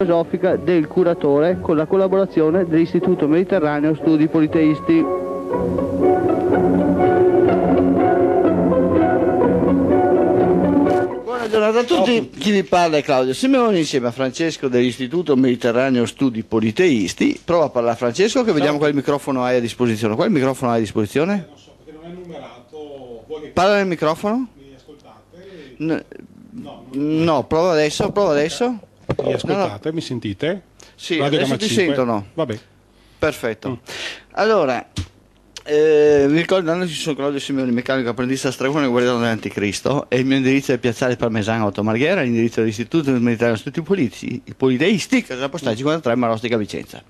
filosofica del curatore con la collaborazione dell'Istituto Mediterraneo Studi Politeisti. Buona giornata a tutti, chi vi parla è Claudio Simeoni insieme a Francesco dell'Istituto Mediterraneo Studi Politeisti. Prova a parlare Francesco che vediamo quale microfono hai a disposizione. Quale microfono hai a disposizione? Non so perché non è numerato. Parla nel microfono? Mi ascoltate? No, prova adesso, prova adesso. Mi ascoltate? No. Mi sentite? Sì, Radio adesso ti 5. sentono. Vabbè. Perfetto. Mm. Allora, eh, mi ricordo che sono Claudio Simeoni, meccanico apprendista stregone e guardiano dell'Anticristo e il mio indirizzo è Piazzale Parmesano 8 Marghera, l'indirizzo dell'Istituto del Mediterraneo Studi Politici, il Polideisti, Casa Postale 53, Marostica Vicenza.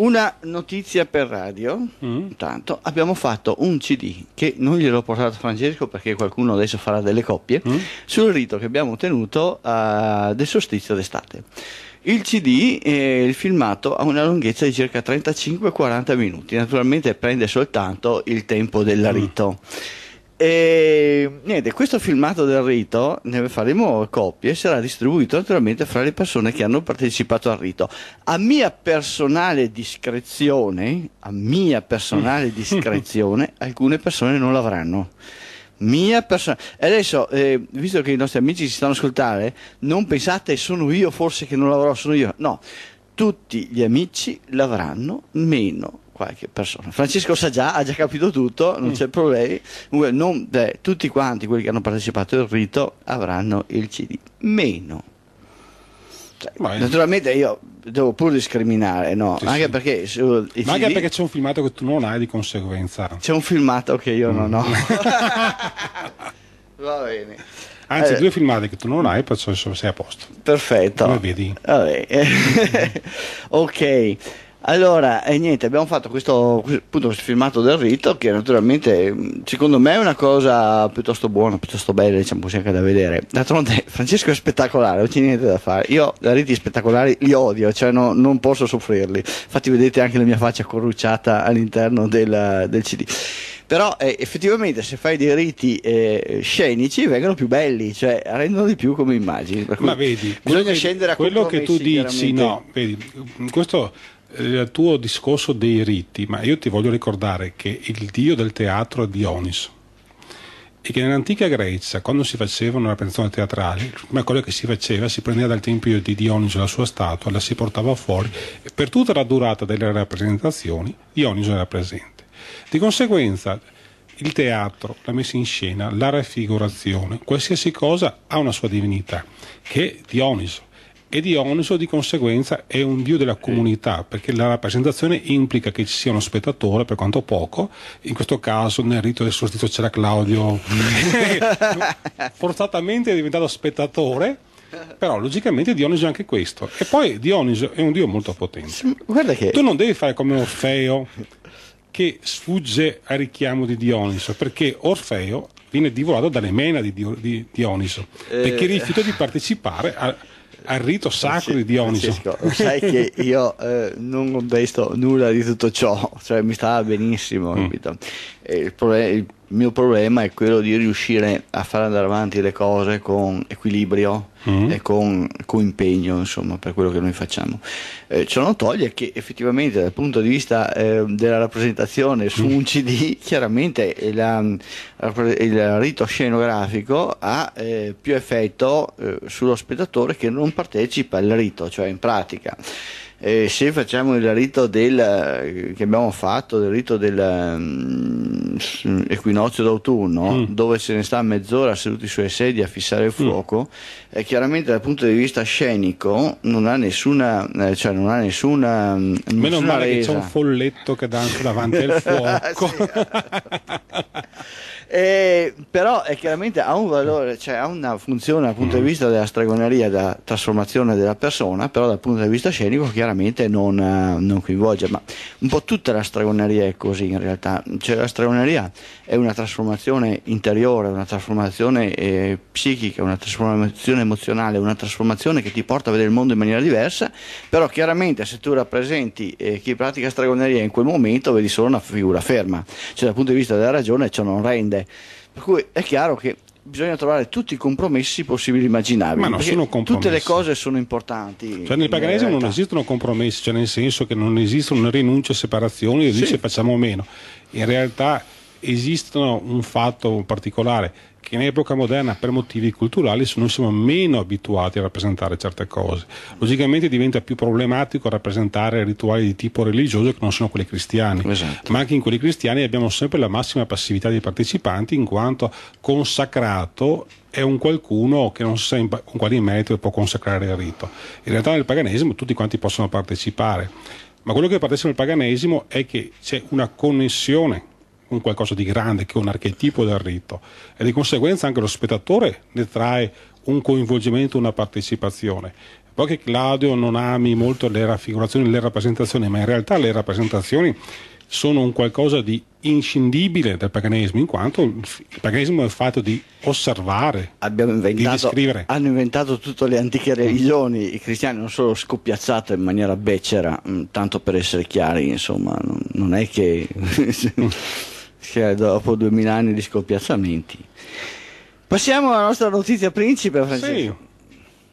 Una notizia per radio, mm. intanto abbiamo fatto un CD che non gliel'ho portato a Francesco perché qualcuno adesso farà delle coppie, mm. sul rito che abbiamo tenuto uh, del solstizio d'estate. Il CD, eh, il filmato, ha una lunghezza di circa 35-40 minuti, naturalmente prende soltanto il tempo del mm. rito. Mm. E niente, questo filmato del rito ne faremo copie e sarà distribuito naturalmente fra le persone che hanno partecipato al rito. A mia personale discrezione, a mia personale discrezione, alcune persone non l'avranno. Mia persona. E Adesso, eh, visto che i nostri amici si stanno ascoltando, non pensate sono io forse che non l'avrò, sono io. No, tutti gli amici l'avranno meno qualche persona. Francesco sa già, ha già capito tutto, non mm. c'è problemi. Non, beh, tutti quanti quelli che hanno partecipato al rito avranno il CD. Meno. Cioè, naturalmente io devo pur discriminare, no? Sì, anche, sì. Perché su, CD, anche perché c'è un filmato che tu non hai di conseguenza. C'è un filmato che io mm. non ho. Va bene. Anzi, eh. due filmati che tu non hai, perciò sei a posto. Perfetto. Come vedi? Vabbè. ok. Allora, e niente, abbiamo fatto questo, appunto, questo filmato del rito che naturalmente secondo me è una cosa piuttosto buona, piuttosto bella, diciamo così anche da vedere. D'altronde Francesco è spettacolare, non c'è niente da fare. Io da riti spettacolari li odio, cioè no, non posso soffrirli. Infatti vedete anche la mia faccia corrucciata all'interno del, del CD però eh, effettivamente se fai dei riti eh, scenici vengono più belli cioè rendono di più come immagini ma vedi bisogna scendere a quello che tu dici no vedi questo il tuo discorso dei riti, ma io ti voglio ricordare che il dio del teatro è Dioniso e che nell'antica Grecia, quando si facevano una rappresentazione teatrale, l'ultima cosa che si faceva, si prendeva dal tempio di Dioniso la sua statua, la si portava fuori e per tutta la durata delle rappresentazioni Dioniso era presente. Di conseguenza il teatro, la messa in scena, la raffigurazione, qualsiasi cosa ha una sua divinità, che è Dioniso e Dioniso di conseguenza è un dio della comunità perché la rappresentazione implica che ci sia uno spettatore per quanto poco in questo caso nel rito del solstizio c'era Claudio forzatamente è diventato spettatore però logicamente Dioniso è anche questo e poi Dioniso è un dio molto potente Guarda che... tu non devi fare come Orfeo che sfugge al richiamo di Dioniso perché Orfeo viene divorato dalle mena di, Dioniso perché eh. rifiuta di partecipare a al rito sacro di Dioniso. sai che io eh, non contesto nulla di tutto ciò, cioè mi stava benissimo. Mm. Il, problema, il il mio problema è quello di riuscire a far andare avanti le cose con equilibrio mm-hmm. e con, con, impegno, insomma, per quello che noi facciamo. Eh, ciò non toglie che effettivamente dal punto di vista eh, della rappresentazione su mm. un CD, chiaramente la, ehm, il rito scenografico ha eh, più effetto eh, sullo spettatore che non partecipa al rito, cioè in pratica eh, se facciamo il rito del, eh, che abbiamo fatto, il rito dell'equinozio mm, um, d'autunno, mm. dove se ne sta mezz'ora seduti sulle sedie a fissare il mm. fuoco, mm. eh, chiaramente dal punto di vista scenico non ha nessuna... Eh, cioè non ha nessuna mm, Meno male resa. che c'è un folletto che danza davanti al fuoco. sì, eh, però è chiaramente ha un valore, cioè ha una funzione dal punto di vista della stregoneria, della trasformazione della persona, però dal punto di vista scenico chiaramente non, eh, non coinvolge, ma un po' tutta la stregoneria è così in realtà, cioè la stregoneria è una trasformazione interiore, una trasformazione eh, psichica, una trasformazione emozionale, una trasformazione che ti porta a vedere il mondo in maniera diversa, però chiaramente se tu rappresenti eh, chi pratica stragoneria in quel momento vedi solo una figura ferma, cioè dal punto di vista della ragione ciò non rende. Per cui è chiaro che bisogna trovare tutti i compromessi possibili immaginabili. Ma non sono compromessi. Tutte le cose sono importanti. Cioè nel paganesimo non esistono compromessi, cioè nel senso che non esistono rinunce, separazioni, e sì. dice facciamo meno. In realtà esistono un fatto particolare che in epoca moderna per motivi culturali noi siamo meno abituati a rappresentare certe cose. Logicamente diventa più problematico rappresentare rituali di tipo religioso che non sono quelli cristiani, esatto. ma anche in quelli cristiani abbiamo sempre la massima passività dei partecipanti in quanto consacrato è un qualcuno che non sa con quali meriti può consacrare il rito. In realtà nel paganesimo tutti quanti possono partecipare, ma quello che partecipa al paganesimo è che c'è una connessione un qualcosa di grande, che è un archetipo del rito e di conseguenza anche lo spettatore ne trae un coinvolgimento, una partecipazione. Poi che Claudio non ami molto le raffigurazioni, le rappresentazioni, ma in realtà le rappresentazioni sono un qualcosa di inscindibile del paganesimo, in quanto il paganesimo è fatto di osservare, inventato, di descrivere. Hanno inventato tutte le antiche mm. religioni, i cristiani non sono scoppiazzato in maniera becera, mm, tanto per essere chiari, insomma, non è che... Mm. Cioè, dopo 2000 anni di scompiazzamenti. Passiamo alla nostra notizia principe, Francesco.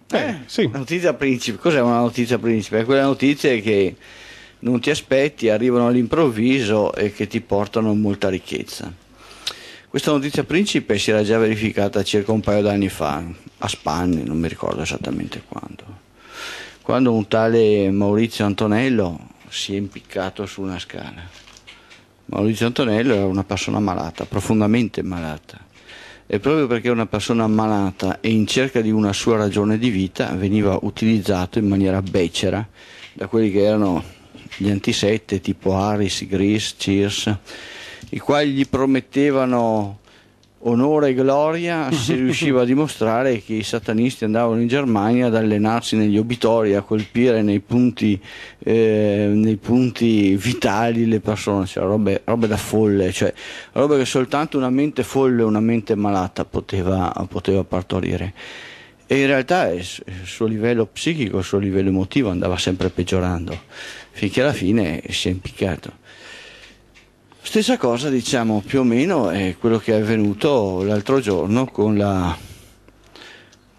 Sì. Eh, eh, sì. Notizia principe, cos'è una notizia principe? È quella notizia che non ti aspetti, arrivano all'improvviso e che ti portano molta ricchezza. Questa notizia principe si era già verificata circa un paio d'anni fa, a Spanne, non mi ricordo esattamente quando, quando un tale Maurizio Antonello si è impiccato su una scala Maurizio Antonello era una persona malata, profondamente malata. E proprio perché una persona malata e in cerca di una sua ragione di vita veniva utilizzato in maniera becera da quelli che erano gli antisette tipo Aris, Gris, Sears, i quali gli promettevano onore e gloria si riusciva a dimostrare che i satanisti andavano in Germania ad allenarsi negli obitori, a colpire nei punti, eh, nei punti vitali le persone, cioè robe, robe, da folle, cioè robe che soltanto una mente folle, una mente malata poteva, poteva partorire. E in realtà il suo livello psichico, il suo livello emotivo andava sempre peggiorando, finché alla fine si è impiccato. Stessa cosa diciamo più o meno è quello che è avvenuto l'altro giorno con la,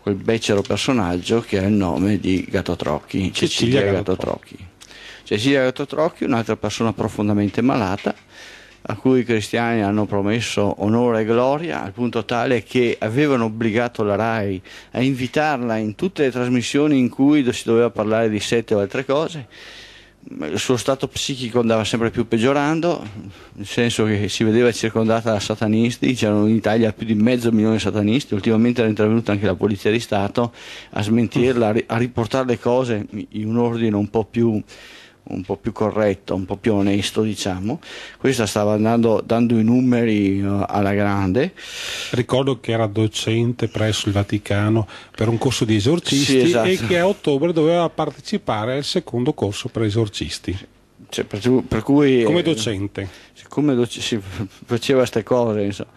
quel becero personaggio che ha il nome di Gatotrocchi, Cecilia, Cecilia Gatotrocchi. Cecilia Gatotrocchi, un'altra persona profondamente malata, a cui i cristiani hanno promesso onore e gloria, al punto tale che avevano obbligato la RAI a invitarla in tutte le trasmissioni in cui si doveva parlare di sette o altre cose il suo stato psichico andava sempre più peggiorando, nel senso che si vedeva circondata da satanisti, c'erano in Italia più di mezzo milione di satanisti, ultimamente era intervenuta anche la Polizia di Stato a smentirla, a riportare le cose in un ordine un po' più un po' più corretto, un po' più onesto, diciamo. Questa stava andando, dando i numeri eh, alla grande. Ricordo che era docente presso il Vaticano per un corso di esorcisti sì, esatto. e che a ottobre doveva partecipare al secondo corso per esorcisti. Cioè, per, per cui, come eh, docente. Eh, come doc- si faceva queste cose, insomma.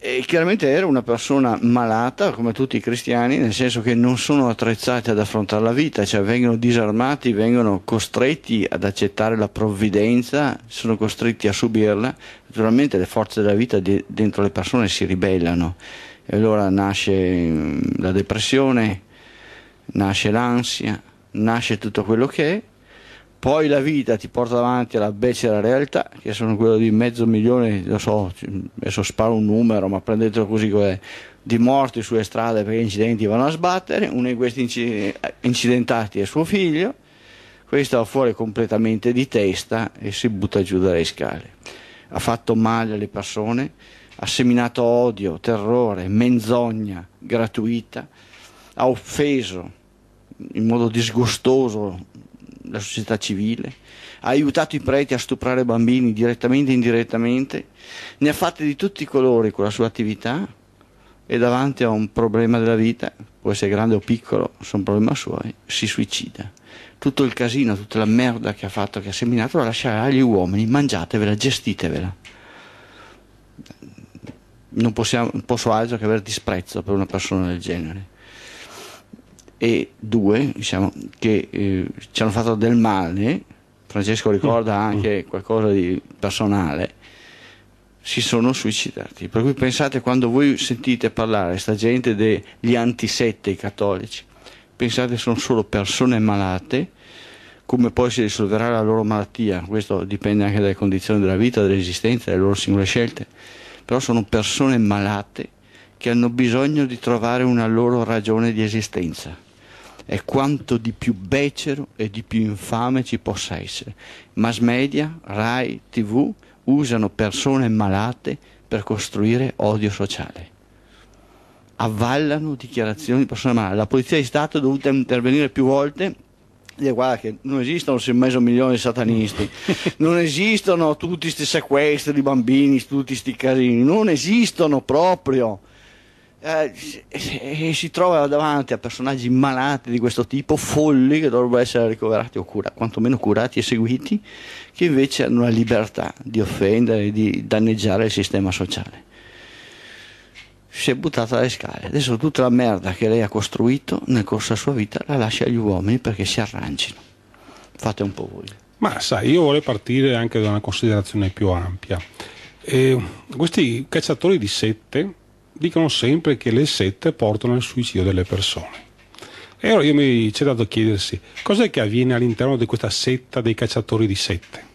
E chiaramente era una persona malata, come tutti i cristiani, nel senso che non sono attrezzati ad affrontare la vita, cioè vengono disarmati, vengono costretti ad accettare la provvidenza, sono costretti a subirla. Naturalmente le forze della vita di, dentro le persone si ribellano e allora nasce mm, la depressione, nasce l'ansia, nasce tutto quello che è poi la vita ti porta davanti alla becera realtà, che sono quello di mezzo milione, lo so, adesso sparo un numero, ma prendetelo così com'è, di morti sulle strade perché gli incidenti vanno a sbattere, uno di questi incidentati è suo figlio, questo va fuori completamente di testa e si butta giù dalle scale. Ha fatto male alle persone, ha seminato odio, terrore, menzogna gratuita, ha offeso in modo disgustoso la società civile, ha aiutato i preti a stuprare bambini direttamente e indirettamente, ne ha fatte di tutti i colori con la sua attività e davanti a un problema della vita, può essere grande o piccolo, sono problemi suoi, si suicida. Tutto il casino, tutta la merda che ha fatto, che ha seminato, la lascerà agli uomini, mangiatevela, gestitevela. Non possiamo, posso altro che avere disprezzo per una persona del genere e due diciamo, che eh, ci hanno fatto del male, Francesco ricorda mm. anche mm. qualcosa di personale, si sono suicidati. Per cui pensate quando voi sentite parlare sta gente degli antisette, cattolici, pensate sono solo persone malate, come poi si risolverà la loro malattia, questo dipende anche dalle condizioni della vita, dell'esistenza, delle loro singole scelte, però sono persone malate che hanno bisogno di trovare una loro ragione di esistenza è quanto di più becero e di più infame ci possa essere. Mass media, RAI, TV usano persone malate per costruire odio sociale. Avvallano dichiarazioni di persone malate. La Polizia di Stato è dovuta intervenire più volte dire guarda che non esistono se mezzo milione di satanisti, non esistono tutti questi sequestri di bambini, tutti questi casini, non esistono proprio. Eh, e eh, si trova davanti a personaggi malati di questo tipo, folli, che dovrebbero essere ricoverati o curati, quantomeno curati e seguiti, che invece hanno la libertà di offendere, e di danneggiare il sistema sociale. Si è buttata alle scale. Adesso tutta la merda che lei ha costruito nel corso della sua vita la lascia agli uomini perché si arrangino. Fate un po' voi. Ma sai, io vorrei partire anche da una considerazione più ampia. Eh, questi cacciatori di sette dicono sempre che le sette portano al suicidio delle persone. E allora io mi c'è dato a chiedersi cos'è che avviene all'interno di questa setta dei cacciatori di sette?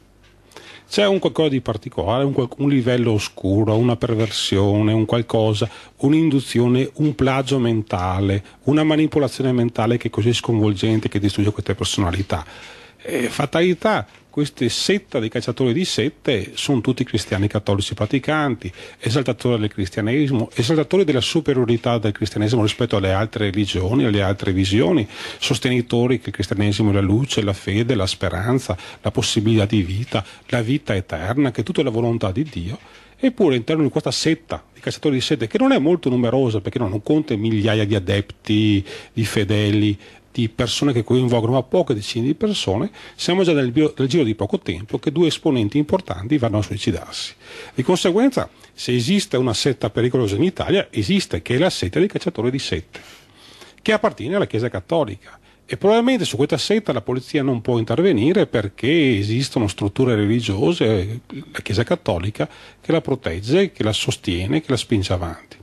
C'è un qualcosa di particolare, un, un livello oscuro, una perversione, un qualcosa, un'induzione, un plagio mentale, una manipolazione mentale che è così sconvolgente che distrugge queste personalità. E eh, fatalità, queste setta dei cacciatori di sette sono tutti cristiani cattolici praticanti, esaltatori del cristianesimo, esaltatori della superiorità del cristianesimo rispetto alle altre religioni, alle altre visioni, sostenitori che il cristianesimo è la luce, la fede, la speranza, la possibilità di vita, la vita eterna, che tutta è la volontà di Dio. Eppure all'interno di questa setta di cacciatori di sette, che non è molto numerosa perché non, non conta migliaia di adepti, di fedeli, di persone che coinvolgono a poche decine di persone, siamo già nel, bio, nel giro di poco tempo che due esponenti importanti vanno a suicidarsi. Di conseguenza, se esiste una setta pericolosa in Italia, esiste, che è la setta dei cacciatori di sette, che appartiene alla Chiesa Cattolica. E probabilmente su questa setta la polizia non può intervenire perché esistono strutture religiose, la Chiesa Cattolica, che la protegge, che la sostiene, che la spinge avanti.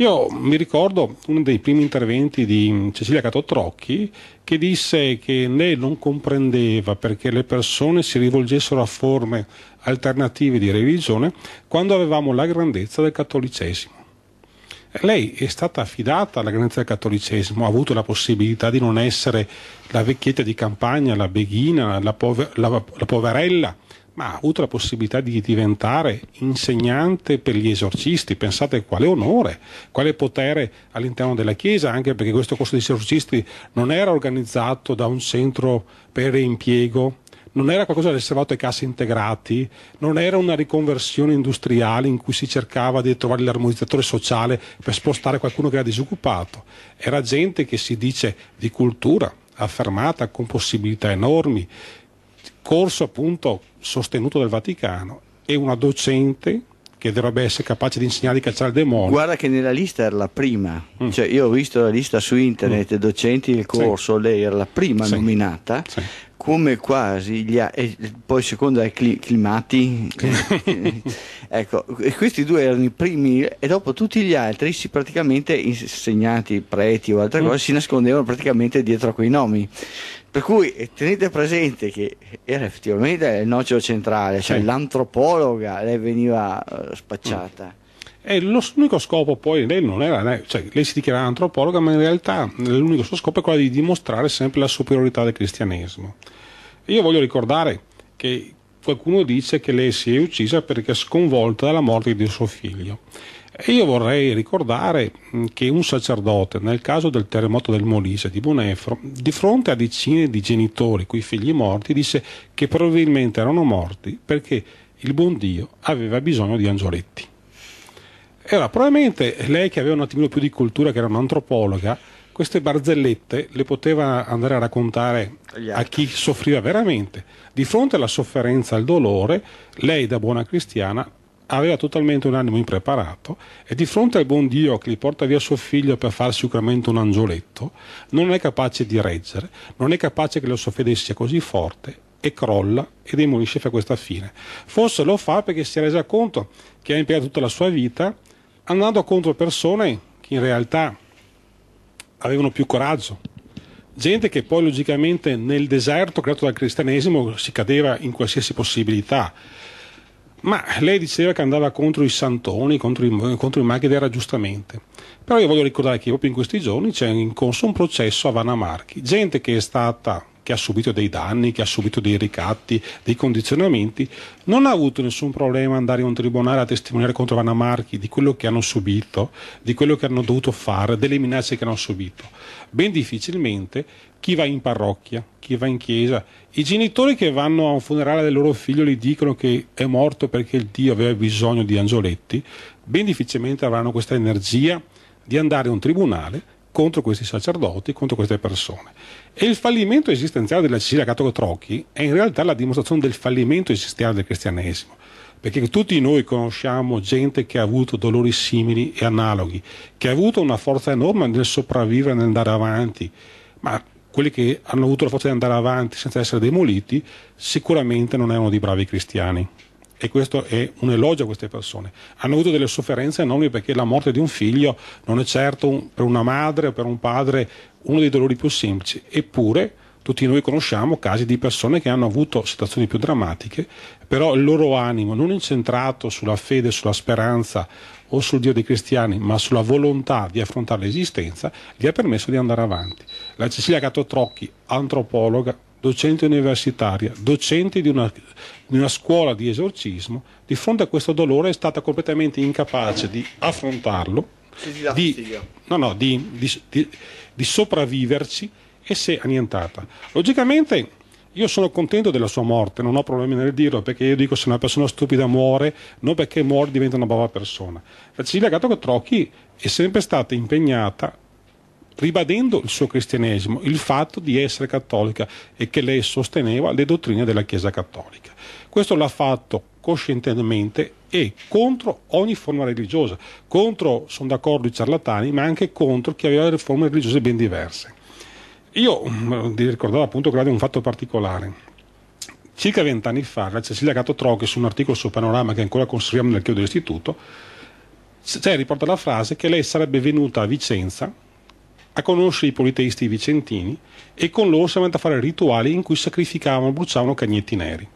Io mi ricordo uno dei primi interventi di Cecilia Catotrocchi che disse che lei non comprendeva perché le persone si rivolgessero a forme alternative di religione quando avevamo la grandezza del cattolicesimo. Lei è stata affidata alla grandezza del cattolicesimo, ha avuto la possibilità di non essere la vecchietta di campagna, la beghina, la, pover la, la poverella ma ha avuto la possibilità di diventare insegnante per gli esorcisti. Pensate quale onore, quale potere all'interno della Chiesa, anche perché questo corso di esorcisti non era organizzato da un centro per impiego, non era qualcosa riservato ai cassi integrati, non era una riconversione industriale in cui si cercava di trovare l'armonizzatore sociale per spostare qualcuno che era disoccupato, era gente che si dice di cultura affermata, con possibilità enormi, corso appunto sostenuto dal Vaticano e una docente che dovrebbe essere capace di insegnare di cacciare il demonio. Guarda che nella lista era la prima, mm. cioè io ho visto la lista su internet, mm. docenti del corso, sì. lei era la prima sì. nominata, sì. come quasi, gli a... e poi secondo ai cli... climati, ecco, questi due erano i primi e dopo tutti gli altri, si praticamente insegnati, preti o altre mm. cose, si nascondevano praticamente dietro a quei nomi. Per cui tenete presente che era effettivamente il nocciolo centrale, cioè sì. l'antropologa, lei veniva eh, spacciata. Mm. E l'unico scopo poi, lei non era, cioè, lei si dichiarava antropologa, ma in realtà l'unico suo scopo è quello di dimostrare sempre la superiorità del cristianesimo. io voglio ricordare che qualcuno dice che lei si è uccisa perché è sconvolta dalla morte di suo figlio. E io vorrei ricordare mm, che un sacerdote, nel caso del terremoto del Molise di Bonefro, di fronte a decine di genitori cui figli morti, disse che probabilmente erano morti perché il buon Dio aveva bisogno di angioletti. E allora, probabilmente lei che aveva un attimino più di cultura, che era un'antropologa, queste barzellette le poteva andare a raccontare a chi soffriva veramente. Di fronte alla sofferenza, e al dolore, lei da buona cristiana aveva totalmente un animo impreparato e di fronte al buon Dio che gli porta via suo figlio per far sicuramente un angioletto, non è capace di reggere, non è capace che la sua fede sia così forte e crolla e demolisce fa questa fine. Forse lo fa perché si è resa conto che ha impiegato tutta la sua vita andando contro persone che in realtà avevano più coraggio, gente che poi logicamente nel deserto creato dal cristianesimo si cadeva in qualsiasi possibilità ma lei diceva che andava contro i santoni, contro i, contro i maghi del raggiustamente. Però io voglio ricordare che proprio in questi giorni c'è in corso un processo a Vanamarchi, gente che è stata che ha subito dei danni, che ha subito dei ricatti, dei condizionamenti, non ha avuto nessun problema andare in un tribunale a testimoniare contro Marchi di quello che hanno subito, di quello che hanno dovuto fare, delle minacce che hanno subito. Ben difficilmente chi va in parrocchia, chi va in chiesa, i genitori che vanno a un funerale del loro figlio gli dicono che è morto perché il Dio aveva bisogno di angioletti, ben difficilmente avranno questa energia di andare in un tribunale contro questi sacerdoti, contro queste persone. E il fallimento esistenziale della Cecilia Cattolo Trocchi è in realtà la dimostrazione del fallimento esistenziale del cristianesimo. Perché tutti noi conosciamo gente che ha avuto dolori simili e analoghi, che ha avuto una forza enorme nel sopravvivere, nel andare avanti, ma quelli che hanno avuto la forza di andare avanti senza essere demoliti sicuramente non erano dei bravi cristiani e questo è un elogio a queste persone. Hanno avuto delle sofferenze enormi perché la morte di un figlio non è certo un, per una madre o per un padre uno dei dolori più semplici, eppure tutti noi conosciamo casi di persone che hanno avuto situazioni più drammatiche, però il loro animo non incentrato sulla fede, sulla speranza o sul Dio dei cristiani, ma sulla volontà di affrontare l'esistenza, gli ha permesso di andare avanti. La Cecilia Gattotrocchi, antropologa, docente universitaria, docente di una, di una scuola di esorcismo, di fronte a questo dolore è stata completamente incapace di affrontarlo, di, no, no, di, di sopravviverci e si è annientata. Logicamente io sono contento della sua morte, non ho problemi nel dirlo, perché io dico se una persona stupida muore, non perché muore diventa una brava persona. La Cecilia Gatto Trocchi è sempre stata impegnata ribadendo il suo cristianesimo, il fatto di essere cattolica e che lei sosteneva le dottrine della Chiesa cattolica. Questo l'ha fatto coscientemente e contro ogni forma religiosa, contro, sono d'accordo, i ciarlatani, ma anche contro chi aveva forme religiose ben diverse. Io mm, vi ricordavo appunto che un fatto particolare. Circa vent'anni fa, la Cecilia Gattotrocchi, su un articolo su Panorama che ancora conserviamo nel chiodo dell'istituto, cioè riporta la frase che lei sarebbe venuta a Vicenza a conoscere i politeisti vicentini e con loro si è andati a fare rituali in cui sacrificavano bruciavano cagnetti neri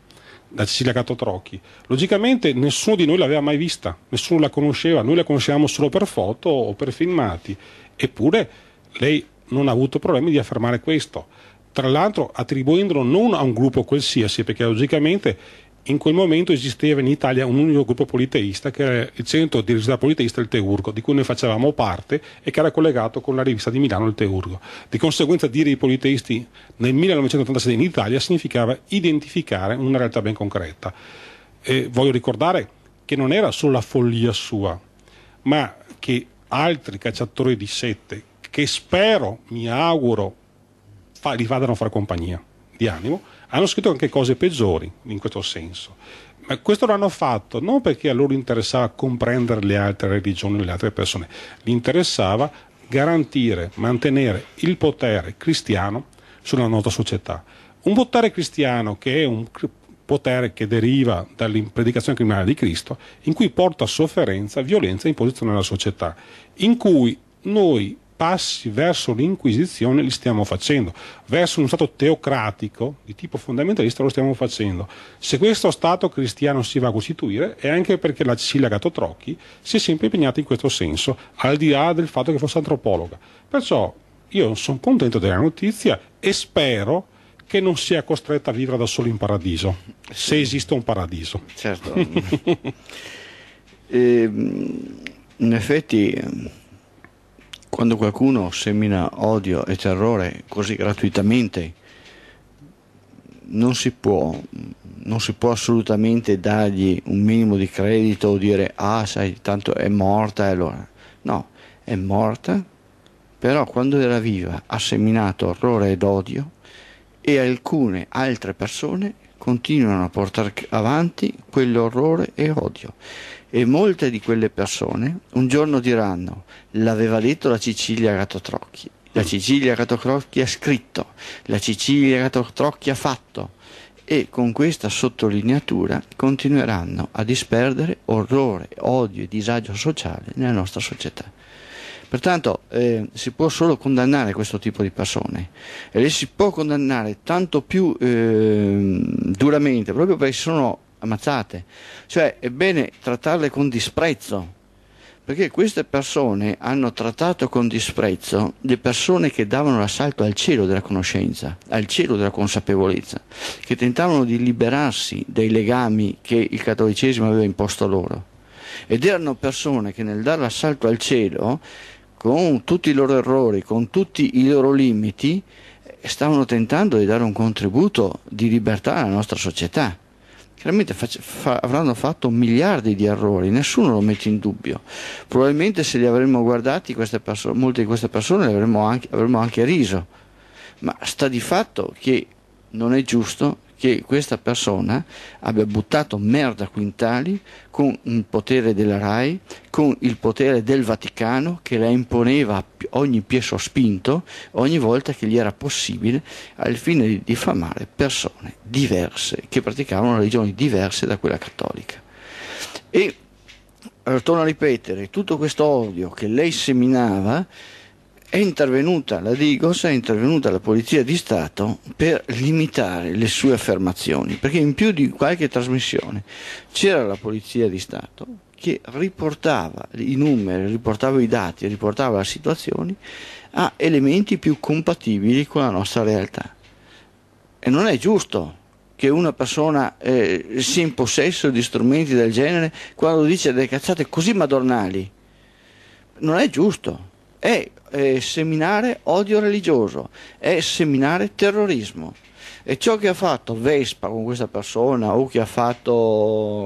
da Cecilia Catotrocchi. Logicamente nessuno di noi l'aveva mai vista, nessuno la conosceva, noi la conoscevamo solo per foto o per filmati, eppure lei non ha avuto problemi di affermare questo. Tra l'altro attribuendolo non a un gruppo qualsiasi, perché logicamente in quel momento esisteva in Italia un unico gruppo politeista che era il centro di università politeista il Teurgo, di cui noi facevamo parte e che era collegato con la rivista di Milano il Teurgo. Di conseguenza dire i politeisti nel 1986 in Italia significava identificare una realtà ben concreta. E voglio ricordare che non era solo la follia sua, ma che altri cacciatori di sette, che spero, mi auguro, fa, li vadano a far compagnia di animo, hanno scritto anche cose peggiori in questo senso. Ma questo l'hanno fatto non perché a loro interessava comprendere le altre religioni o le altre persone, gli interessava garantire, mantenere il potere cristiano sulla nostra società. Un potere cristiano che è un potere che deriva dall'impredicazione criminale di Cristo, in cui porta sofferenza, violenza e imposizione alla società, in cui noi passi verso l'Inquisizione li stiamo facendo, verso uno Stato teocratico di tipo fondamentalista lo stiamo facendo. Se questo Stato cristiano si va a costituire è anche perché la Cecilia Trocchi si è sempre impegnata in questo senso, al di là del fatto che fosse antropologa. Perciò io sono contento della notizia e spero che non sia costretta a vivere da solo in paradiso, se esiste un paradiso. Certo. eh, in effetti quando qualcuno semina odio e terrore così gratuitamente, non si può, non si può assolutamente dargli un minimo di credito o dire ah sai tanto è morta e allora no è morta però quando era viva ha seminato orrore ed odio e alcune altre persone continuano a portare avanti quell'orrore e odio e molte di quelle persone un giorno diranno l'aveva detto la Cecilia Ratotrocchi, la Cecilia Ratotrocchi ha scritto, la Cecilia Ratotrocchi ha fatto e con questa sottolineatura continueranno a disperdere orrore, odio e disagio sociale nella nostra società. Pertanto eh, si può solo condannare questo tipo di persone e le si può condannare tanto più eh, duramente proprio perché sono ammazzate. Cioè è bene trattarle con disprezzo, perché queste persone hanno trattato con disprezzo le persone che davano l'assalto al cielo della conoscenza, al cielo della consapevolezza, che tentavano di liberarsi dai legami che il cattolicesimo aveva imposto loro. Ed erano persone che nel dare l'assalto al cielo, con tutti i loro errori, con tutti i loro limiti, stavano tentando di dare un contributo di libertà alla nostra società chiaramente fa, fa, avranno fatto miliardi di errori, nessuno lo mette in dubbio. Probabilmente se li avremmo guardati, perso- molte di queste persone avremmo anche, avremmo anche riso, ma sta di fatto che non è giusto che questa persona abbia buttato merda a quintali con il potere della RAI, con il potere del Vaticano che la imponeva ogni piesso spinto ogni volta che gli era possibile al fine di diffamare persone diverse che praticavano religioni diverse da quella cattolica. E eh, torno a ripetere, tutto questo odio che lei seminava è intervenuta la Digos, è intervenuta la Polizia di Stato per limitare le sue affermazioni, perché in più di qualche trasmissione c'era la Polizia di Stato che riportava i numeri, riportava i dati, riportava le situazioni a elementi più compatibili con la nostra realtà. E non è giusto che una persona eh, sia in possesso di strumenti del genere quando dice delle cazzate così madornali. Non è giusto. È eh, seminare odio religioso, è seminare terrorismo. E ciò che ha fatto Vespa con questa persona, o che ha fatto,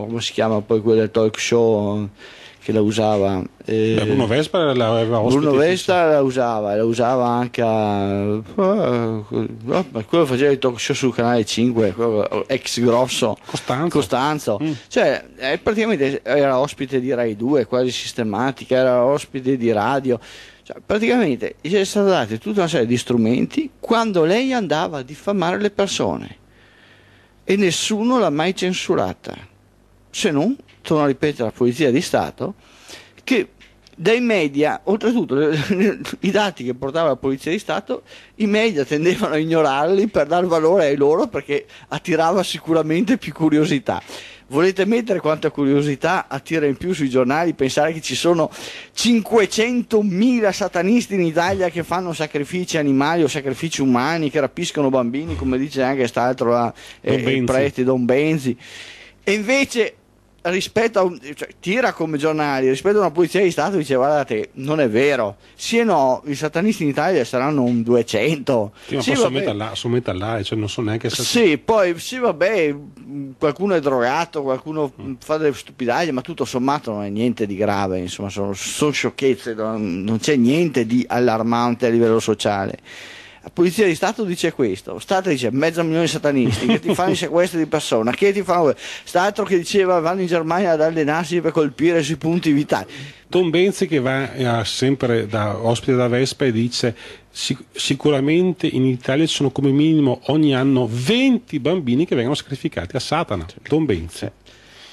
come si chiama poi quello talk show che la usava? Eh, Bruno Vespa la aveva Bruno Vespa la usava, la usava anche a... Eh, ah, quello faceva il talk show sul canale 5, ex grosso. Costanzo. Costanzo. Mm. Cioè, eh, praticamente era ospite di Rai 2, quasi sistematica, era ospite di radio. Cioè, praticamente gli è stata data tutta una serie di strumenti quando lei andava a diffamare le persone e nessuno l'ha mai censurata, se non, torno a ripetere, la Polizia di Stato, che dai media, oltretutto i dati che portava la Polizia di Stato, i media tendevano a ignorarli per dar valore ai loro perché attirava sicuramente più curiosità. Volete mettere quanta curiosità attira in più sui giornali pensare che ci sono 500.000 satanisti in Italia che fanno sacrifici animali o sacrifici umani, che rapiscono bambini, come dice anche quest'altro là, eh, eh prete Don Benzi. E invece rispetto a un, cioè, tira come giornali rispetto a una polizia di Stato dice guardate non è vero sì e no i satanisti in Italia saranno un 200 sì, ma sì, sono metallari metalla, cioè non so neanche se sì poi sì vabbè qualcuno è drogato qualcuno mm. fa delle stupidaggini ma tutto sommato non è niente di grave insomma sono, sono sciocchezze non, non c'è niente di allarmante a livello sociale la Polizia di Stato dice questo, Stato dice mezzo milione di satanisti che ti fanno i sequestri di persona, che ti fanno... Stato che diceva vanno in Germania ad allenarsi per colpire sui punti vitali. Tom Benzi che va eh, sempre da ospite da Vespa e dice sicuramente in Italia ci sono come minimo ogni anno 20 bambini che vengono sacrificati a Satana, Tom Benzi.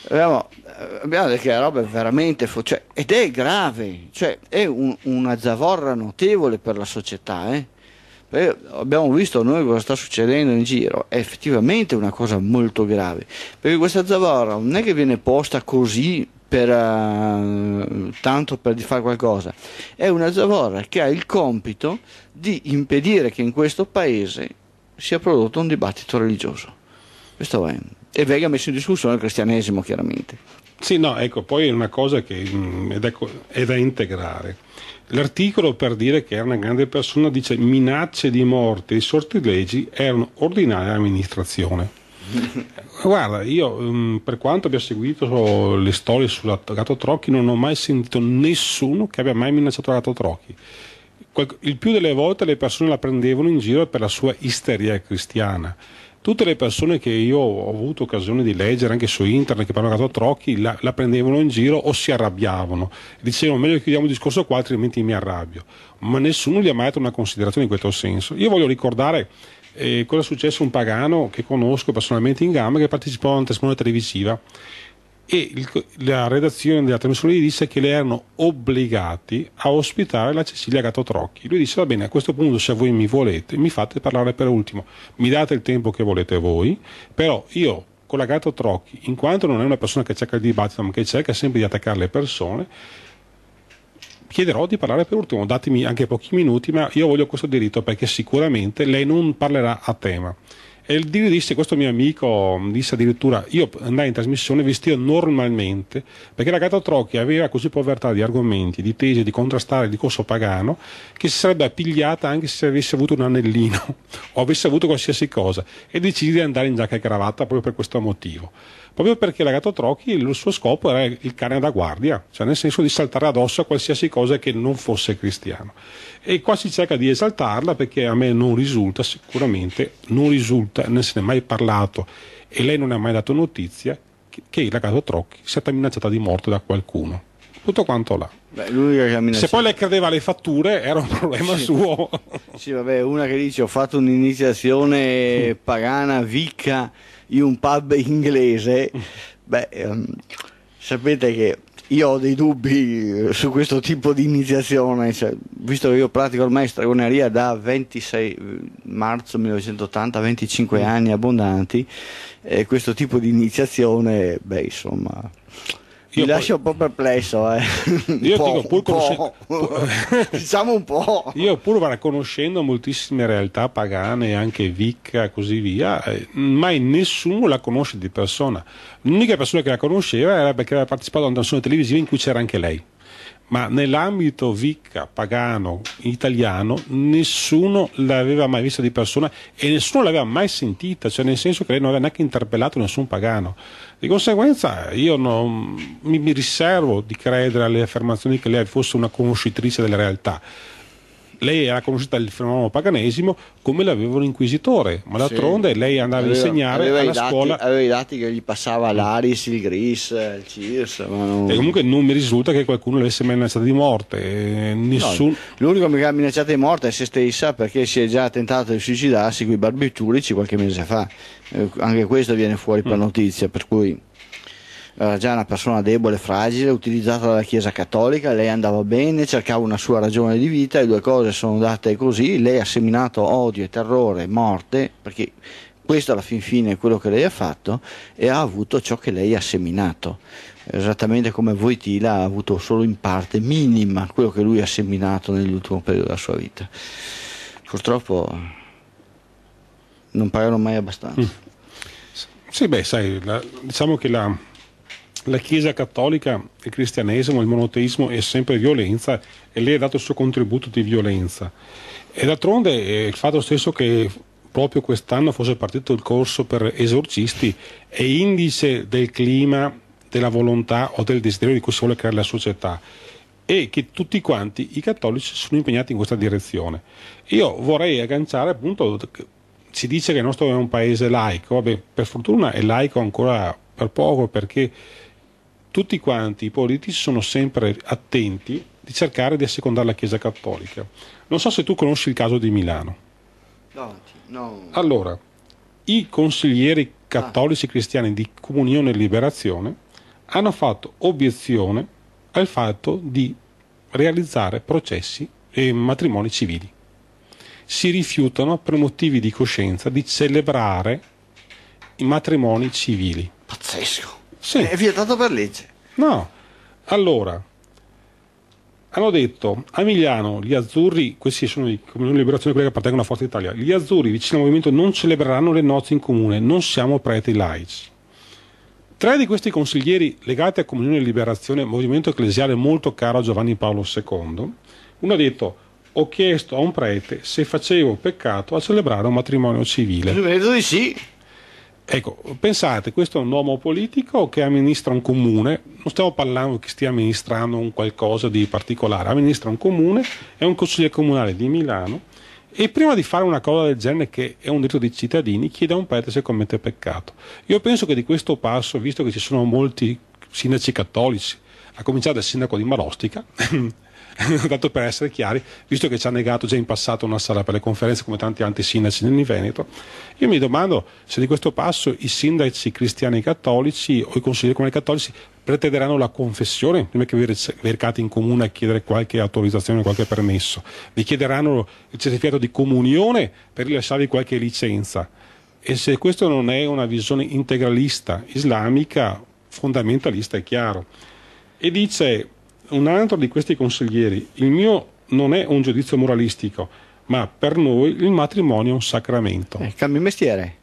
Abbiamo, eh, abbiamo roba è veramente cioè, ed è grave, cioè, è un, una zavorra notevole per la società, eh? Perché abbiamo visto noi cosa sta succedendo in giro, è effettivamente una cosa molto grave, perché questa zavorra non è che viene posta così per, uh, tanto per fare qualcosa, è una zavorra che ha il compito di impedire che in questo paese sia prodotto un dibattito religioso. Questo è. E venga messo in discussione il cristianesimo, chiaramente. Sì, no, ecco, poi è una cosa che mh, mm, è, da, è da integrare. L'articolo per dire che era una grande persona dice minacce di morte e sortileggi erano ordinaria amministrazione. Guarda, io mm, per quanto abbia seguito le storie sul gatto Trocchi non ho mai sentito nessuno che abbia mai minacciato il gatto Trocchi. Il più delle volte le persone la prendevano in giro per la sua isteria cristiana tutte le persone che io ho avuto occasione di leggere anche su internet che parlano a Trocchi la, la, prendevano in giro o si arrabbiavano dicevano meglio chiudiamo il discorso qua altrimenti mi arrabbio ma nessuno gli ha mai dato una considerazione in questo senso io voglio ricordare eh, cosa è successo a un pagano che conosco personalmente in gamma che partecipò a una testimonianza televisiva e il, la redazione della trasmissione gli disse che le erano obbligati a ospitare la Cecilia Gatto Trocchi. Lui disse va bene, a questo punto se voi mi volete mi fate parlare per ultimo, mi date il tempo che volete voi, però io con la Gatto Trocchi, in quanto non è una persona che cerca il dibattito ma che cerca sempre di attaccare le persone, chiederò di parlare per ultimo, datemi anche pochi minuti, ma io voglio questo diritto perché sicuramente lei non parlerà a tema. E il Dio disse, questo mio amico disse addirittura, io andai in trasmissione vestito normalmente, perché la Trocchi aveva così povertà di argomenti, di tesi, di contrastare di corso pagano, che si sarebbe appigliata anche se avesse avuto un anellino o avesse avuto qualsiasi cosa, e decise di andare in giacca e cravatta proprio per questo motivo proprio perché la Trocchi, il suo scopo era il cane da guardia, cioè nel senso di saltare addosso a qualsiasi cosa che non fosse cristiano e qua si cerca di esaltarla perché a me non risulta sicuramente, non risulta, non se ne è mai parlato e lei non ne ha mai dato notizia che, che la casa Trocchi sia stata minacciata di morte da qualcuno. Tutto quanto là. Beh, Se poi lei credeva alle fatture era un problema sì. suo. Sì, vabbè, una che dice ho fatto un'iniziazione pagana, vicca, in un pub inglese. Mm. Beh, um, sapete che io ho dei dubbi eh, su questo tipo di iniziazione, cioè, visto che io pratico ormai stragoneria da 26 eh, marzo 1980, 25 mm. anni abbondanti, e questo tipo di iniziazione, beh insomma ti io lascio un po' perplesso, eh. Io po', dico, pur conoscendo... diciamo un po'. Io pur conoscendo moltissime realtà pagane, anche Vicca e così via, eh, mai nessuno la conosce di persona. L'unica persona che la conosceva era perché aveva partecipato a una trasmissione televisiva in cui c'era anche lei ma nell'ambito vicca, pagano, italiano, nessuno l'aveva mai vista di persona e nessuno l'aveva mai sentita, cioè nel senso che lei non aveva neanche interpellato nessun pagano. Di conseguenza io non, mi, mi riservo di credere alle affermazioni che lei fosse una conoscitrice della realtà lei era conosciuta il fenomeno paganesimo come l'aveva un inquisitore, ma d'altronde sì. lei andava aveva, a insegnare aveva alla dati, scuola. Aveva i dati che gli passava l'Aris, il Gris, il Cirs. Non... E comunque non mi risulta che qualcuno l'avesse minacciata di morte. Eh, nessun... No, l'unico che ha minacciato di morte è se stessa perché si è già tentato di suicidarsi con i barbiturici qualche mese fa. Eh, anche questo viene fuori per mm. notizia, per cui era già una persona debole, fragile, utilizzata dalla Chiesa Cattolica, lei andava bene, cercava una sua ragione di vita, le due cose sono andate così, lei ha seminato odio e terrore, morte, perché questo alla fin fine è quello che lei ha fatto e ha avuto ciò che lei ha seminato esattamente come Voitila ha avuto solo in parte minima quello che lui ha seminato nell'ultimo periodo della sua vita. Purtroppo non pagarono mai abbastanza. Mm. Sì, beh, sai, la, diciamo che la, la Chiesa cattolica, il cristianesimo, il monoteismo è sempre violenza e lei ha dato il suo contributo di violenza. E d'altronde eh, il fatto stesso che proprio quest'anno fosse partito il corso per esorcisti è indice del clima, della volontà o del desiderio di cui si vuole creare la società e che tutti quanti i cattolici sono impegnati in questa direzione. Io vorrei agganciare appunto, si dice che il nostro è un paese laico, vabbè per fortuna è laico ancora per poco perché tutti quanti i politici sono sempre attenti di cercare di assecondare la Chiesa Cattolica. Non so se tu conosci il caso di Milano. No, no. Allora, i consiglieri ah. cattolici cristiani di Comunione e Liberazione hanno fatto obiezione al fatto di realizzare processi e matrimoni civili. Si rifiutano per motivi di coscienza di celebrare i matrimoni civili. Pazzesco. Sì. È vietato per legge. No. Allora, hanno detto a Migliano gli azzurri, questi sono i Comune di Liberazione quelli che appartengono a Forza Italia, gli azzurri vicino al movimento non celebreranno le nozze in comune, non siamo preti laici. Tre di questi consiglieri legati a Comunione e Liberazione, movimento ecclesiale molto caro a Giovanni Paolo II, uno ha detto ho chiesto a un prete se facevo peccato a celebrare un matrimonio civile. Io Credo di sì. Ecco, pensate, questo è un uomo politico che amministra un comune, non stiamo parlando che stia amministrando un qualcosa di particolare, amministra un comune, è un consigliere comunale di Milano e prima di fare una cosa del genere che è un diritto dei cittadini chiede a un prete se commette peccato. Io penso che di questo passo, visto che ci sono molti sindaci cattolici, a cominciare dal sindaco di Marostica, tanto per essere chiari, visto che ci ha negato già in passato una sala per le conferenze come tanti altri sindaci in Veneto, io mi domando se di questo passo i sindaci cristiani cattolici o i consiglieri comunali cattolici pretenderanno la confessione prima che vi recate in comune a chiedere qualche autorizzazione, qualche permesso, vi chiederanno il certificato di comunione per rilasciarvi qualche licenza. E se questa non è una visione integralista, islamica, fondamentalista, è chiaro. E dice un altro di questi consiglieri, il mio non è un giudizio moralistico, ma per noi il matrimonio è un sacramento. Eh, cambi mestiere.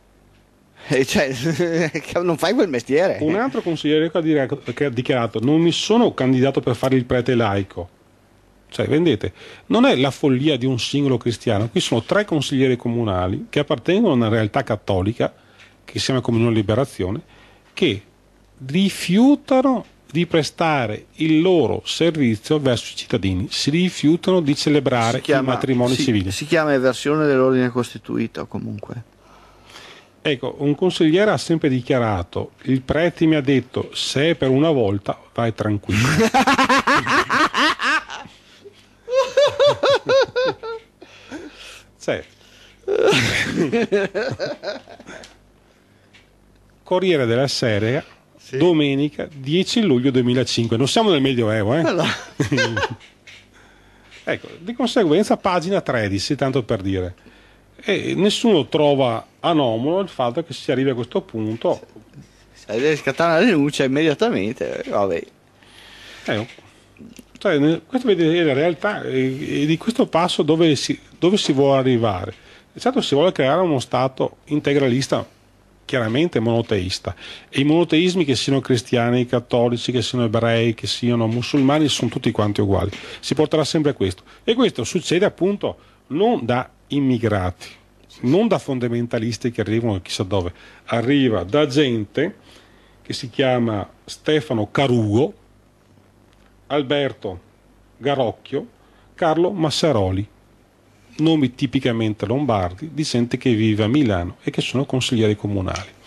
Eh, cioè, non fai quel mestiere. Un altro consigliere che ha dichiarato: Non mi sono candidato per fare il prete laico. Cioè, vedete, non è la follia di un singolo cristiano. Qui sono tre consiglieri comunali che appartengono a una realtà cattolica, che si chiama Comunione Liberazione, che rifiutano di prestare il loro servizio verso i cittadini, si rifiutano di celebrare chiama, il matrimonio si, civile. Si chiama eversione dell'ordine costituito comunque. Ecco, un consigliere ha sempre dichiarato, il prete mi ha detto, se è per una volta vai tranquillo. cioè. Corriere della Serie sì. domenica 10 luglio 2005. Non siamo nel Medioevo, eh? Allora. ecco, di conseguenza pagina 13, tanto per dire. E nessuno trova anomalo il fatto che si arrivi a questo punto. Se deve scattare la denuncia immediatamente, vabbè. Eh, oh. cioè, questa è la realtà di questo passo dove si, dove si vuole arrivare. Certo si vuole creare uno Stato integralista chiaramente monoteista e i monoteismi che siano cristiani, cattolici, che siano ebrei, che siano musulmani sono tutti quanti uguali, si porterà sempre a questo e questo succede appunto non da immigrati, non da fondamentalisti che arrivano chissà dove, arriva da gente che si chiama Stefano Carugo, Alberto Garocchio, Carlo Massaroli nomi tipicamente lombardi, di gente che vive a Milano e che sono consiglieri comunali.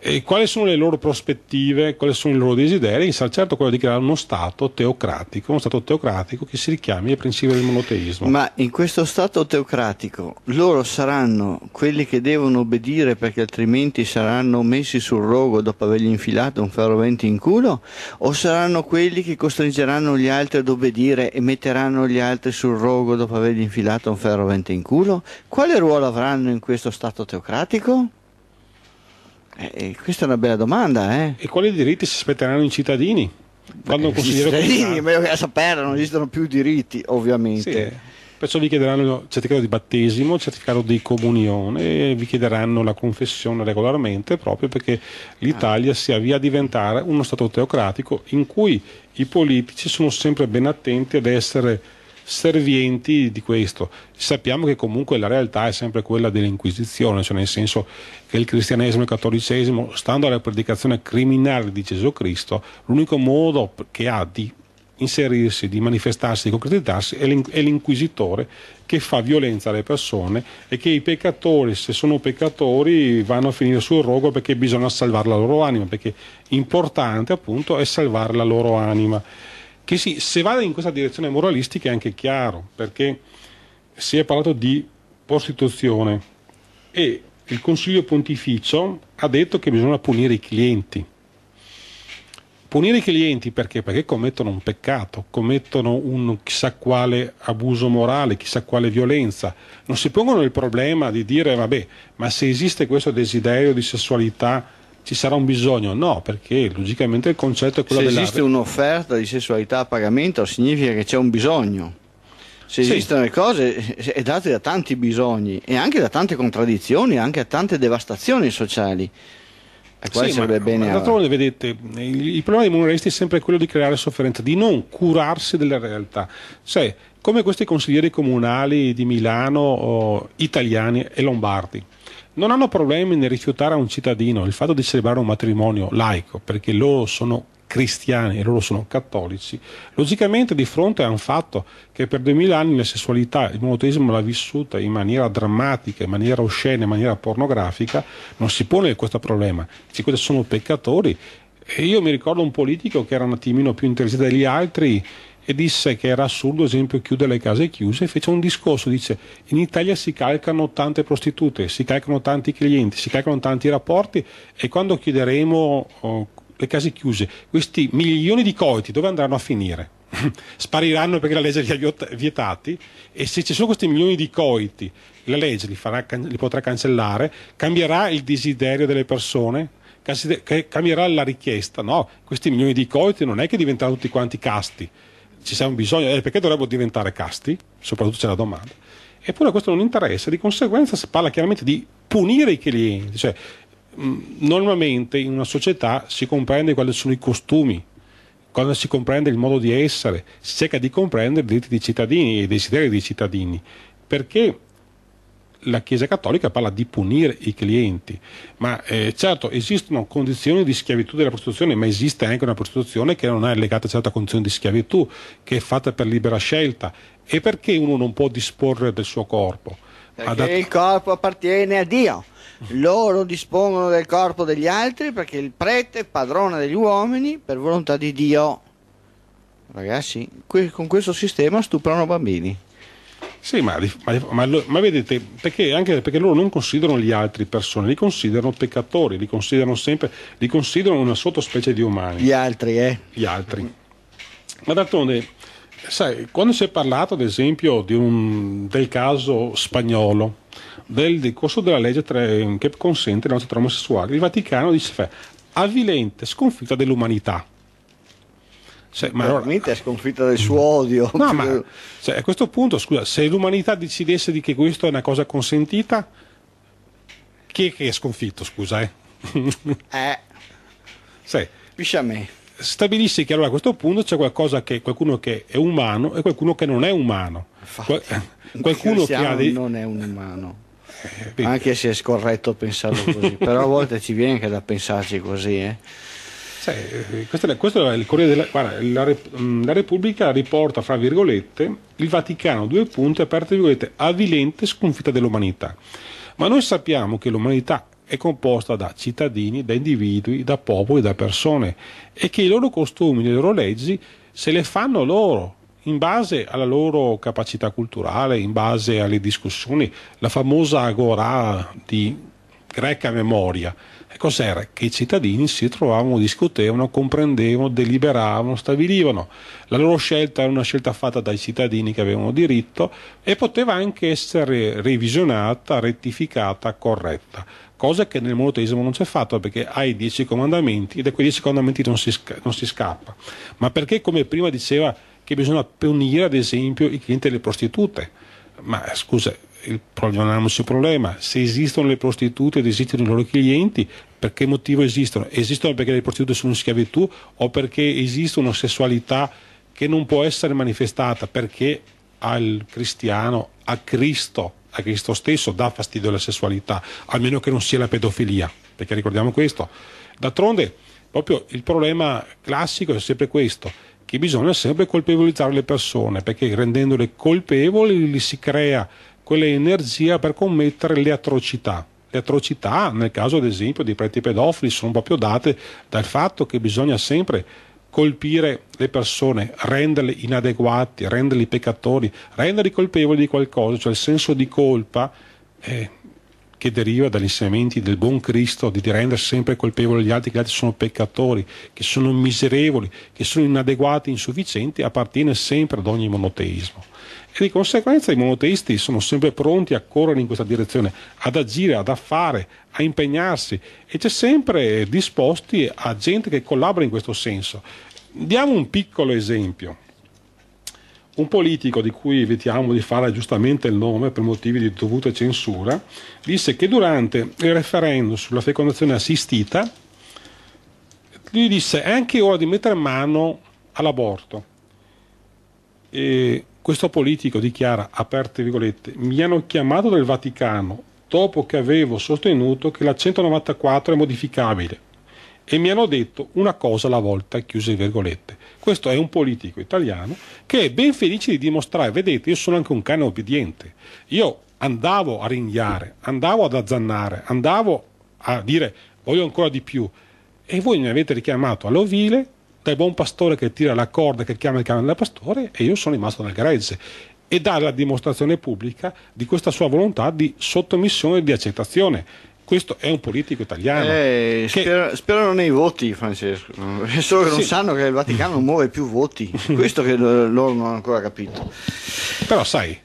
E quali sono le loro prospettive, quali sono i loro desideri? Sarà certo quello di creare uno Stato teocratico, uno Stato teocratico che si richiami ai principi del monoteismo. Ma in questo Stato teocratico loro saranno quelli che devono obbedire perché altrimenti saranno messi sul rogo dopo avergli infilato un ferro venti in culo? O saranno quelli che costringeranno gli altri ad obbedire e metteranno gli altri sul rogo dopo avergli infilato un ferro venti in culo? Quale ruolo avranno in questo Stato teocratico? Eh, eh, questa è una bella domanda. Eh. E quali diritti si aspetteranno i cittadini? Quando Beh, cittadini, meglio che a sapere, non esistono più diritti, ovviamente. Sì. Eh. Perciò vi chiederanno il certificato di battesimo, il certificato di comunione, vi chiederanno la confessione regolarmente proprio perché l'Italia si avvia a diventare uno Stato teocratico in cui i politici sono sempre ben attenti ad essere servienti di questo. Sappiamo che comunque la realtà è sempre quella dell'Inquisizione, cioè nel senso che il cristianesimo e il cattolicesimo, stando alla predicazione criminale di Gesù Cristo, l'unico modo che ha di inserirsi, di manifestarsi, di concretizzarsi, è l'inquisitore che fa violenza alle persone e che i peccatori, se sono peccatori, vanno a finire sul rogo perché bisogna salvare la loro anima, perché importante appunto è salvare la loro anima. Che sì, se vada in questa direzione moralistica è anche chiaro, perché si è parlato di prostituzione e il Consiglio Pontificio ha detto che bisogna punire i clienti. Punire i clienti perché? Perché commettono un peccato, commettono un chissà quale abuso morale, chissà quale violenza. Non si pongono il problema di dire, vabbè, ma se esiste questo desiderio di sessualità ci sarà un bisogno? No, perché logicamente il concetto è quello della... Se esiste un'offerta di sessualità a pagamento significa che c'è un bisogno. Se sì. esistono le cose è date da tanti bisogni e anche da tante contraddizioni, anche da tante devastazioni sociali. E qua sì, ma, bene... D'altronde vedete, il, il, problema dei monoristi è sempre quello di creare sofferenza, di non curarsi della realtà. Cioè, come questi consiglieri comunali di Milano, oh, italiani e lombardi non hanno problemi nel rifiutare a un cittadino il fatto di celebrare un matrimonio laico, perché loro sono cristiani e loro sono cattolici, logicamente di fronte a un fatto che per 2000 anni la sessualità, il monoteismo l'ha vissuta in maniera drammatica, in maniera oscena, in maniera pornografica, non si pone questo problema. Dice, questi sono peccatori e io mi ricordo un politico che era un attimino più intelligente degli altri e disse che era assurdo, ad esempio, chiudere le case chiuse, fece un discorso, dice in Italia si calcano tante prostitute, si calcano tanti clienti, si calcano tanti rapporti e quando chiuderemo oh, le case chiuse, questi milioni di coiti dove andranno a finire? Spariranno perché la legge li ha vietati e se ci sono questi milioni di coiti la legge li, farà, li potrà cancellare, cambierà il desiderio delle persone, cambierà la richiesta, no? Questi milioni di coiti non è che diventeranno tutti quanti casti, ci sarà un bisogno, eh, perché dovrebbero diventare casti? Soprattutto c'è la domanda. Eppure questo non interessa, di conseguenza si parla chiaramente di punire i clienti, cioè mm, normalmente in una società si comprende quali sono i costumi, quando si comprende il modo di essere, si cerca di comprendere i diritti dei cittadini e i desideri dei cittadini, perché la Chiesa Cattolica parla di punire i clienti, ma eh, certo esistono condizioni di schiavitù della prostituzione, ma esiste anche una prostituzione che non è legata a certa condizione di schiavitù, che è fatta per libera scelta. E perché uno non può disporre del suo corpo? Perché Adat- il corpo appartiene a Dio. Loro dispongono del corpo degli altri perché il prete, padrone degli uomini, per volontà di Dio. Ragazzi, que- con questo sistema stuprano bambini. Sì, ma, ma, ma, ma vedete, perché, anche perché loro non considerano gli altri persone, li considerano peccatori, li considerano sempre, li considerano una sottospecie di umani. Gli altri, eh? Gli altri. Ma d'altronde, sai, quando si è parlato, ad esempio, un, del caso spagnolo, del, del corso della legge tre, che consente la nostra il Vaticano dice, avvilente sconfitta dell'umanità. Se, ma allora, è sconfitta del suo odio. No, ma, cioè, a questo punto, scusa, se l'umanità decidesse di che questo è una cosa consentita, chi è che è sconfitto, scusa? Eh. eh. Sì. Stabilisci che allora a questo punto c'è qualcosa che qualcuno che è umano e qualcuno che non è umano. Infatti, eh, qualcuno che ha dei... non è un umano. Eh, eh Anche se è scorretto pensarlo così, però a volte ci viene anche da pensarci così, eh. Cioè, questo, è, questo, è, il Corriere della guarda, la, mm, la, Repubblica riporta, fra virgolette, il Vaticano, due punti, aperte virgolette, avilente sconfitta dell'umanità. Ma noi sappiamo che l'umanità è composta da cittadini, da individui, da popoli, da persone e che i loro costumi, le loro leggi se le fanno loro in base alla loro capacità culturale, in base alle discussioni, la famosa agora di greca memoria Cos'era? Che i cittadini si trovavano, discutevano, comprendevano, deliberavano, stabilivano. La loro scelta era una scelta fatta dai cittadini che avevano diritto e poteva anche essere revisionata, rettificata, corretta. Cosa che nel monoteismo non c'è fatto perché hai dieci comandamenti e da quei dieci comandamenti non si, non si scappa. Ma perché, come prima diceva, che bisogna punire ad esempio i clienti delle prostitute? Ma scusa, il, poniamo il problema, se esistono le prostitute ed esistono i loro clienti, per che motivo esistono? Esistono perché le prostitute sono in schiavitù o perché esiste una sessualità che non può essere manifestata perché al cristiano, a Cristo, a Cristo stesso dà fastidio alla sessualità, almeno che non sia la pedofilia, perché ricordiamo questo. D'altronde proprio il problema classico è sempre questo, che bisogna sempre colpevolizzare le persone, perché rendendole colpevoli li si crea quell'energia per commettere le atrocità. Le atrocità, nel caso ad esempio dei preti pedofili, sono proprio date dal fatto che bisogna sempre colpire le persone, renderle inadeguati, renderli peccatori, renderli colpevoli di qualcosa, cioè il senso di colpa eh, che deriva dagli insegnamenti del buon Cristo di rendere sempre colpevoli gli altri, che gli altri sono peccatori, che sono miserevoli, che sono inadeguati, insufficienti, appartiene sempre ad ogni monoteismo e di conseguenza i monoteisti sono sempre pronti a correre in questa direzione, ad agire, ad affare, a impegnarsi e c'è sempre disposti a gente che collabora in questo senso. Diamo un piccolo esempio. Un politico di cui evitiamo di fare giustamente il nome per motivi di dovuta censura disse che durante il referendum sulla fecondazione assistita lui disse è anche ora di mettere mano all'aborto. E questo politico dichiara, aperte virgolette, mi hanno chiamato dal Vaticano dopo che avevo sostenuto che la 194 è modificabile e mi hanno detto una cosa alla volta, chiuse virgolette. Questo è un politico italiano che è ben felice di dimostrare, vedete, io sono anche un cane obbediente. Io andavo a ringhiare, andavo ad azzannare, andavo a dire voglio ancora di più. E voi mi avete richiamato all'ovile dal buon pastore che tira la corda, che chiama il cane da pastore e io sono rimasto nel gregge e dà la dimostrazione pubblica di questa sua volontà di sottomissione e di accettazione. Questo è un politico italiano. Eh, che... spero, sperano nei voti, Francesco. solo che non sì. sanno che il Vaticano muove più voti. Questo che loro non hanno ancora capito. Però sai,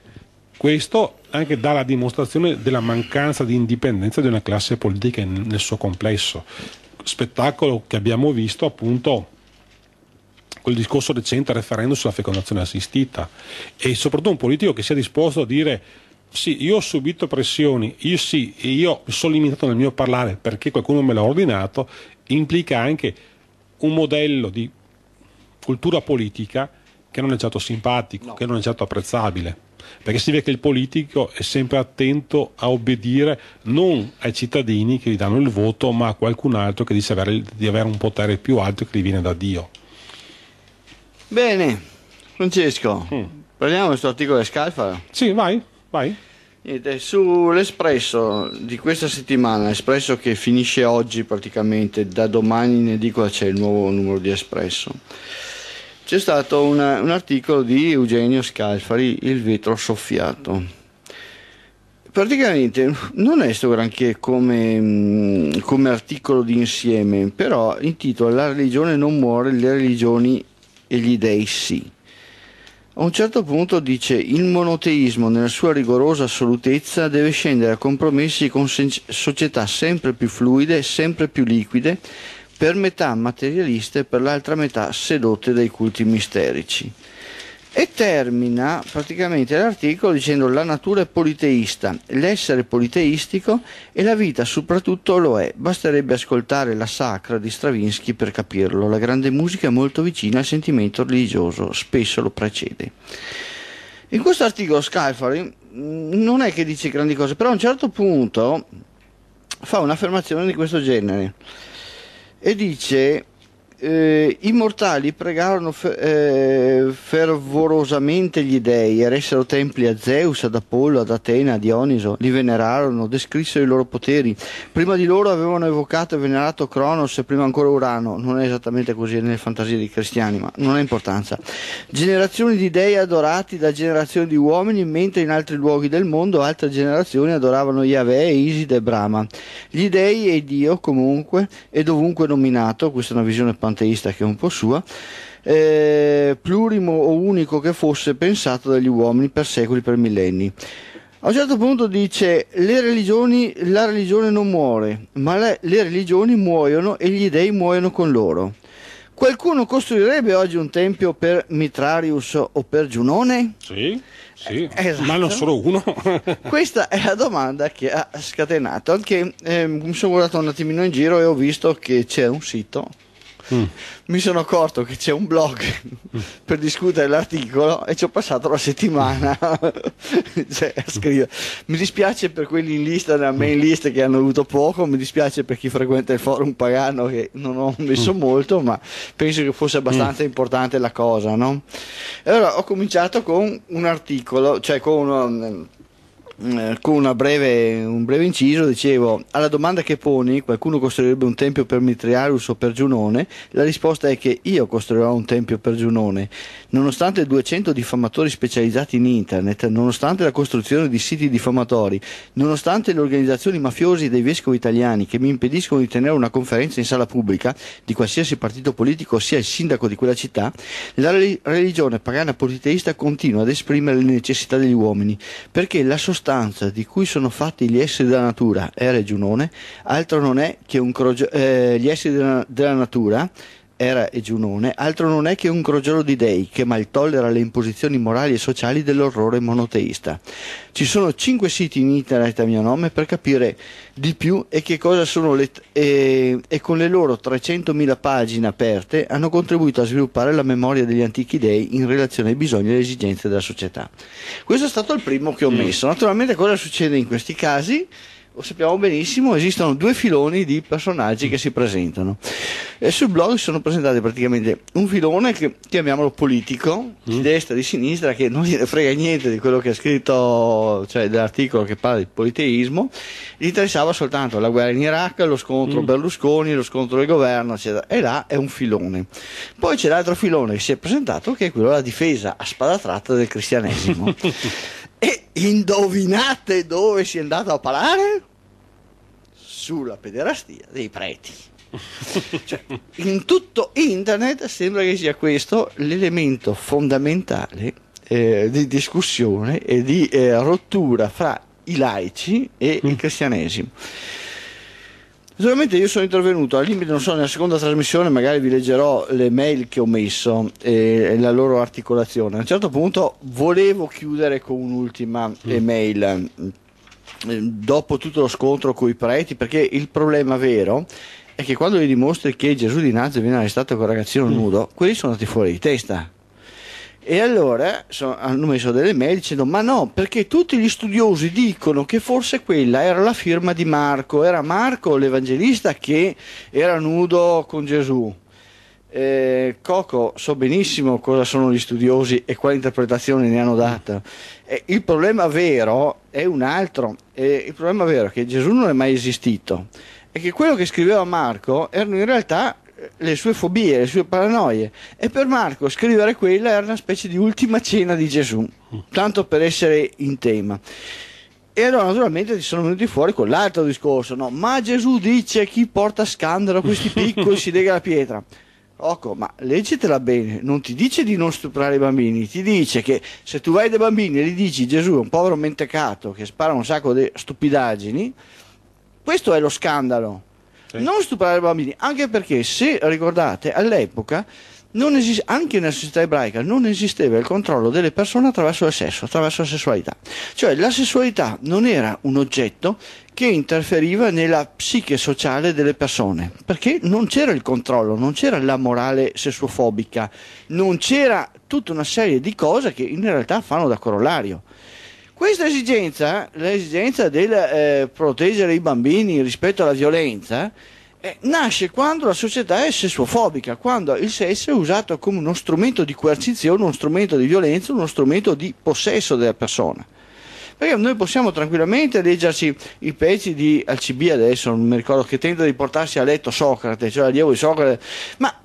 questo anche dà la dimostrazione della mancanza di indipendenza di una classe politica nel suo complesso. Spettacolo che abbiamo visto appunto quel discorso recente referendum sulla fecondazione assistita e soprattutto un politico che sia disposto a dire sì, io ho subito pressioni, io sì, io sono limitato nel mio parlare perché qualcuno me l'ha ordinato, implica anche un modello di cultura politica che non è certo simpatico, no. che non è certo apprezzabile, perché si vede che il politico è sempre attento a obbedire non ai cittadini che gli danno il voto, ma a qualcun altro che dice di avere un potere più alto che gli viene da Dio. Bene, Francesco, mm. parliamo questo articolo di Scalfaro. Sì, vai, vai. Niente, sull'Espresso di questa settimana, l'espresso che finisce oggi praticamente, da domani in edicola c'è il nuovo numero di Espresso. C'è stato una, un articolo di Eugenio Scalfari, Il vetro soffiato praticamente non è sto granché come, mm, come, articolo di insieme, però intitola La religione non muore, le religioni e gli dei sì. A un certo punto dice il monoteismo nella sua rigorosa assolutezza deve scendere a compromessi con società sempre più fluide, sempre più liquide, per metà materialiste e per l'altra metà sedotte dai culti misterici. E termina praticamente l'articolo dicendo la natura è politeista, l'essere politeistico e la vita soprattutto lo è. Basterebbe ascoltare la sacra di Stravinsky per capirlo. La grande musica è molto vicina al sentimento religioso, spesso lo precede. In questo articolo Scalfari mm, non è che dice grandi cose, però a un certo punto fa un'affermazione di questo genere e dice eh, i mortali pregarono fe- eh, fervorosamente gli dei eressero templi a Zeus, ad Apollo, ad Atena, a Dioniso, li venerarono, descrissero i loro poteri. Prima di loro avevano evocato e venerato Cronos e prima ancora Urano, non è esattamente così nelle fantasie dei cristiani, ma non ha importanza. Generazioni di dei adorati da generazioni di uomini, mentre in altri luoghi del mondo altre generazioni adoravano Yahweh, Iside e Brahma. Gli dei e Dio comunque è dovunque nominato, questa è una visione pantomimica, panteista che è un po' sua, eh, plurimo o unico che fosse pensato dagli uomini per secoli, per millenni. A un certo punto dice le religioni, la religione non muore, ma le, le religioni muoiono e gli dei muoiono con loro. Qualcuno costruirebbe oggi un tempio per Mitrarius o per Giunone? Sì, sì eh, esatto. ma non solo uno. Questa è la domanda che ha scatenato. Anche, eh, mi sono guardato un attimino in giro e ho visto che c'è un sito mm. mi sono accorto che c'è un blog mm. per discutere l'articolo e ci ho passato la settimana cioè, a scrivere. Mi dispiace per quelli in lista, nella main mm. list che hanno avuto poco, mi dispiace per chi frequenta il forum pagano che non ho messo mm. molto, ma penso che fosse abbastanza importante la cosa. No? E allora ho cominciato con un articolo, cioè con... Um, eh, con breve, un breve inciso dicevo alla domanda che poni qualcuno costruirebbe un tempio per Mitriarus o per Giunone la risposta è che io costruirò un tempio per Giunone nonostante 200 diffamatori specializzati in internet nonostante la costruzione di siti diffamatori nonostante le organizzazioni mafiose dei vescovi italiani che mi impediscono di tenere una conferenza in sala pubblica di qualsiasi partito politico sia il sindaco di quella città la religione pagana politeista continua ad esprimere le necessità degli uomini perché la sostanza sostanza di cui sono fatti gli esseri della natura, R. Giunone, altro non è che un crogio- eh, gli esseri della, della natura era Egiunone altro non è che un crogiolo di dei che mal tollera le imposizioni morali e sociali dell'orrore monoteista. Ci sono cinque siti in internet a mio nome per capire di più e che cosa sono le t- e, e con le loro 300.000 pagine aperte hanno contribuito a sviluppare la memoria degli antichi dei in relazione ai bisogni e alle esigenze della società. Questo è stato il primo che ho mm. messo. Naturalmente cosa succede in questi casi? sappiamo benissimo, esistono due filoni di personaggi che si presentano. E eh, sul blog sono presentati praticamente un filone che chiamiamolo politico, mm. di destra, di sinistra, che non gliene frega niente di quello che ha scritto, cioè dell'articolo che parla di politeismo, gli interessava soltanto la guerra in Iraq, lo scontro mm. Berlusconi, lo scontro del governo, eccetera. E là è un filone. Poi c'è l'altro filone che si è presentato, che è quello della difesa a spada tratta del cristianesimo. Indovinate dove si è andato a parlare? Sulla pederastia dei preti. cioè, in tutto internet sembra che sia questo l'elemento fondamentale eh, di discussione e di eh, rottura fra i laici e mm. il cristianesimo. Naturalmente io sono intervenuto, al limite non so, nella seconda trasmissione magari vi leggerò le mail che ho messo e, la loro articolazione. A un certo punto volevo chiudere con un'ultima mm. email eh, dopo tutto lo scontro con i preti, perché il problema vero è che quando gli dimostri che Gesù di Nazio viene arrestato con un ragazzino mm. nudo, quelli sono andati fuori di testa. E allora so, hanno messo delle mail dicendo ma no, perché tutti gli studiosi dicono che forse quella era la firma di Marco, era Marco l'Evangelista che era nudo con Gesù. Eh, Coco, so benissimo cosa sono gli studiosi e quale interpretazione ne hanno data. Eh, il problema vero è un altro, eh, il problema vero è che Gesù non è mai esistito e che quello che scriveva Marco erano in realtà le sue fobie, le sue paranoie. E per Marco scrivere quella era una specie di ultima cena di Gesù, tanto per essere in tema. E allora naturalmente ti sono venuti fuori con l'altro discorso, no? Ma Gesù dice chi porta scandalo a questi piccoli si lega la pietra. Rocco, ma leggetela bene, non ti dice di non stuprare i bambini, ti dice che se tu vai dai bambini e gli dici Gesù è un povero mentecato che spara un sacco di stupidaggini, questo è lo scandalo sì. Non stuprare bambini, anche perché se ricordate all'epoca Esiste, anche nella società ebraica non esisteva il controllo delle persone attraverso il sesso, attraverso la sessualità. Cioè la sessualità non era un oggetto che interferiva nella psiche sociale delle persone, perché non c'era il controllo, non c'era la morale sessuofobica, non c'era tutta una serie di cose che in realtà fanno da corollario. Questa esigenza, l'esigenza del eh, proteggere i bambini rispetto alla violenza, eh, nasce quando la società è sessuofobica, quando il sesso è usato come uno strumento di coercizione, uno strumento di violenza, uno strumento di possesso della persona. Perché noi possiamo tranquillamente leggerci i pezzi di Alcibia adesso, non mi ricordo che tenta di portarsi a letto Socrate, cioè allievo di Socrate, ma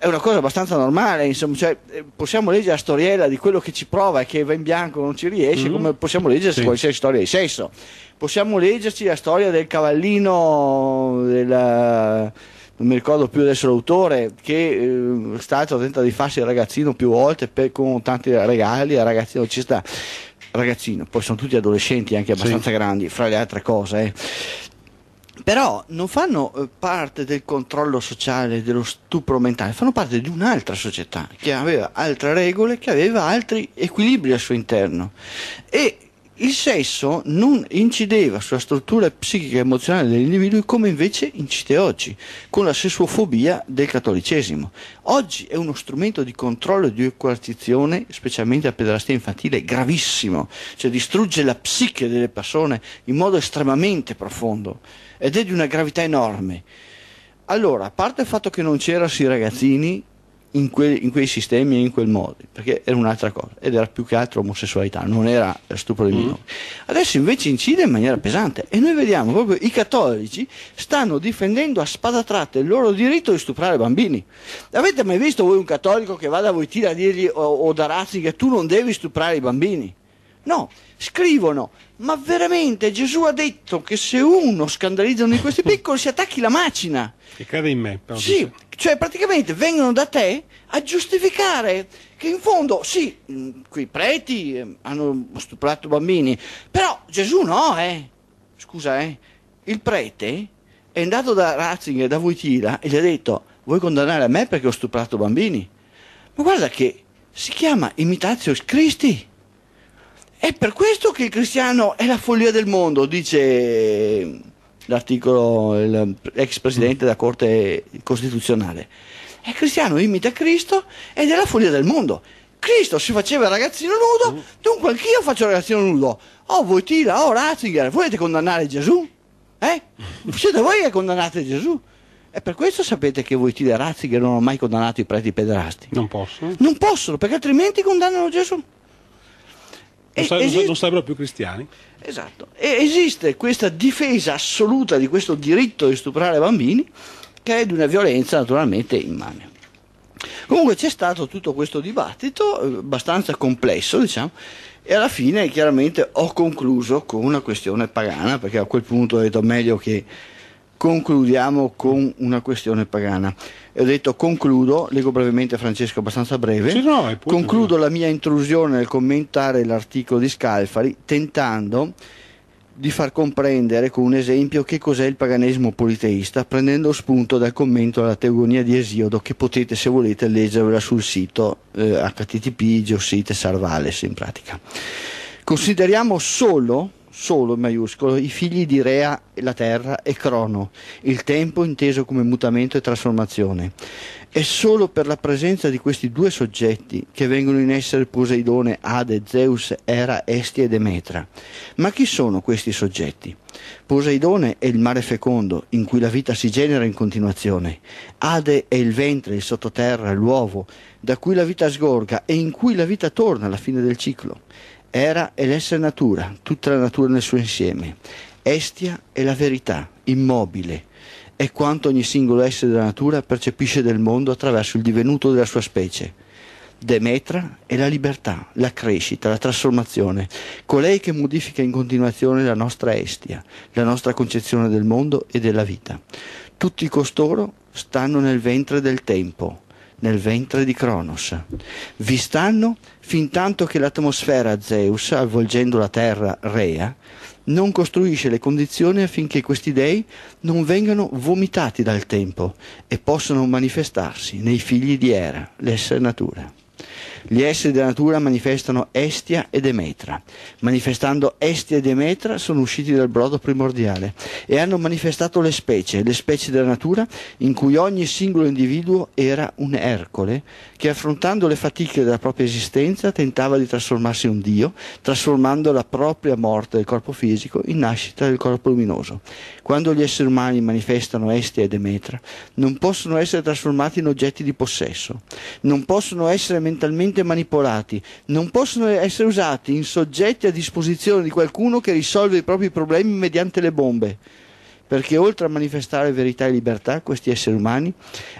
è una cosa abbastanza normale, insomma, cioè, eh, possiamo leggere la storiella di quello che ci prova e che va in bianco e non ci riesce, mm-hmm. come possiamo leggere sì. qualsiasi storia di sesso. Possiamo leggerci la storia del cavallino della non mi ricordo più adesso l'autore, che eh, stato tenta di farsi il ragazzino più volte per, con tanti regali, il ragazzino ci sta. Ragazzino, poi sono tutti adolescenti anche abbastanza sì. grandi, fra le altre cose. Eh però non fanno eh, parte del controllo sociale, dello stupro mentale, fanno parte di un'altra società che aveva altre regole, che aveva altri equilibri al suo interno. E il sesso non incideva sulla struttura psichica e emozionale degli individui come invece incide oggi, con la sessuofobia del cattolicesimo. Oggi è uno strumento di controllo e di coercizione, specialmente a pedalastia infantile, gravissimo, cioè distrugge la psiche delle persone in modo estremamente profondo ed è di una gravità enorme. Allora, a parte il fatto che non c'erano i ragazzini, in, que, in quei sistemi e in quel modo, perché era un'altra cosa ed era più che altro omosessualità, non era stupro di minori. Mm. Adesso invece incide in maniera pesante e noi vediamo proprio i cattolici stanno difendendo a spada tratta il loro diritto di stuprare bambini. Avete mai visto voi un cattolico che vada a voi tira a dirgli o, o da che tu non devi stuprare i bambini? No, scrivono, ma veramente Gesù ha detto che se uno scandalizza uno di questi piccoli si attacchi la macina. E cade in me. Però, sì, dice. cioè praticamente vengono da te a giustificare che in fondo sì, mm, quei preti eh, hanno stuprato bambini, però Gesù no, eh. Scusa, eh. Il prete è andato da Ratzinger, da Voitila e gli ha detto vuoi condannare a me perché ho stuprato bambini? Ma guarda che si chiama imitatio Christi è per questo che il cristiano è la follia del mondo, dice l'articolo l'ex presidente della Corte Costituzionale. È cristiano, imita Cristo ed è la follia del mondo. Cristo si faceva ragazzino nudo, dunque anch'io faccio ragazzino nudo. Oh, voi Tila, oh Ratzinger, volete condannare Gesù? Eh? Siete voi che condannate Gesù. E per questo sapete che voi Tila e Ratzinger non hanno mai condannato i preti pederasti. Non possono. Non possono, perché altrimenti condannano Gesù. Non, sta, esiste... non sarebbero più cristiani. Esatto. E esiste questa difesa assoluta di questo diritto di stuprare bambini, che è di una violenza naturalmente immane. Comunque c'è stato tutto questo dibattito, eh, abbastanza complesso, diciamo, e alla fine chiaramente ho concluso con una questione pagana, perché a quel punto ho detto meglio che concludiamo con una questione pagana. Ho detto concludo, leggo brevemente Francesco, abbastanza breve. Sì, no, concludo la mia intrusione nel commentare l'articolo di Scalfari tentando di far comprendere con un esempio che cos'è il paganesimo politeista, prendendo spunto dal commento alla teogonia di Esiodo che potete, se volete, leggervela sul sito eh, http geosite sarvales in pratica. Consideriamo solo solo in maiuscolo i figli di Rea, la terra e Crono, il tempo inteso come mutamento e trasformazione. È solo per la presenza di questi due soggetti che vengono in essere Poseidone, Ade, Zeus, Era, Estia e Demetra. Ma chi sono questi soggetti? Poseidone è il mare fecondo in cui la vita si genera in continuazione. Ade è il ventre, il sottoterra, l'uovo, da cui la vita sgorga e in cui la vita torna alla fine del ciclo. Era e l'essere natura, tutta la natura nel suo insieme. Estia è la verità, immobile, è quanto ogni singolo essere della natura percepisce del mondo attraverso il divenuto della sua specie. Demetra è la libertà, la crescita, la trasformazione, colei che modifica in continuazione la nostra estia, la nostra concezione del mondo e della vita. Tutti costoro stanno nel ventre del tempo, nel ventre di Cronos. Vi stanno fin tanto che l'atmosfera Zeus, avvolgendo la terra rea, non costruisce le condizioni affinché questi dei non vengano vomitati dal tempo e possano manifestarsi nei figli di Era, l'essere natura. Gli esseri della natura manifestano Estia e Demetra. Manifestando Estia e Demetra sono usciti dal brodo primordiale e hanno manifestato le specie, le specie della natura in cui ogni singolo individuo era un Ercole che affrontando le fatiche della propria esistenza tentava di trasformarsi in un Dio, trasformando la propria morte del corpo fisico in nascita del corpo luminoso. Quando gli esseri umani manifestano Estia e Demetra non possono essere trasformati in oggetti di possesso, non possono essere mentalmente facilmente manipolati, non possono essere usati in soggetti a disposizione di qualcuno che risolve i propri problemi mediante le bombe. Perché oltre a manifestare verità e libertà, questi esseri umani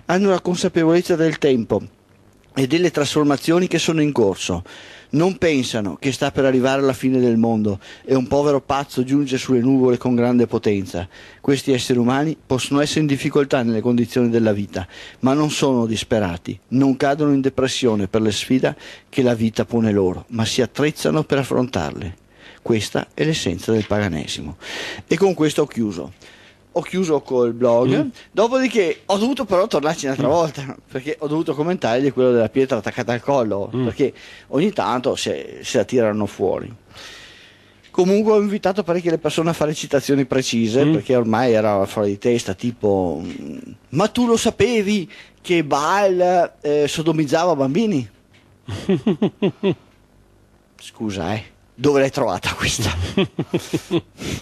hanno la consapevolezza del tempo e delle trasformazioni che sono in corso non pensano che sta per arrivare la fine del mondo e un povero pazzo giunge sulle nuvole con grande potenza. Questi esseri umani possono essere in difficoltà nelle condizioni della vita, ma non sono disperati, non cadono in depressione per le sfide che la vita pone loro, ma si attrezzano per affrontarle. Questa è l'essenza del paganesimo. E con questo ho chiuso ho chiuso col blog. Mm. Dopodiché ho dovuto però tornarci un'altra mm. volta perché ho dovuto commentare di quello della pietra attaccata al collo mm. perché ogni tanto se, se, la tirano fuori. Comunque ho invitato parecchie persone a fare citazioni precise mm. perché ormai era fuori di testa, tipo mm, ma tu lo sapevi che Baal eh, sodomizzava bambini? Scusa, eh dove l'hai trovata questa?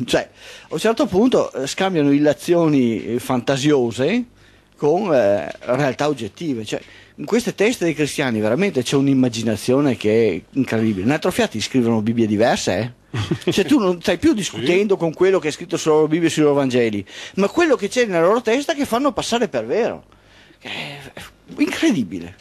cioè, a un certo punto eh, scambiano illazioni eh, fantasiose con eh, realtà oggettive. Cioè, in queste teste dei cristiani veramente c'è un'immaginazione che è incredibile. In altro Atrofiati scrivono Bibbie diverse, eh? cioè tu non stai più discutendo sì. con quello che è scritto sulla loro Bibbia e sui loro Vangeli, ma quello che c'è nella loro testa che fanno passare per vero. È incredibile.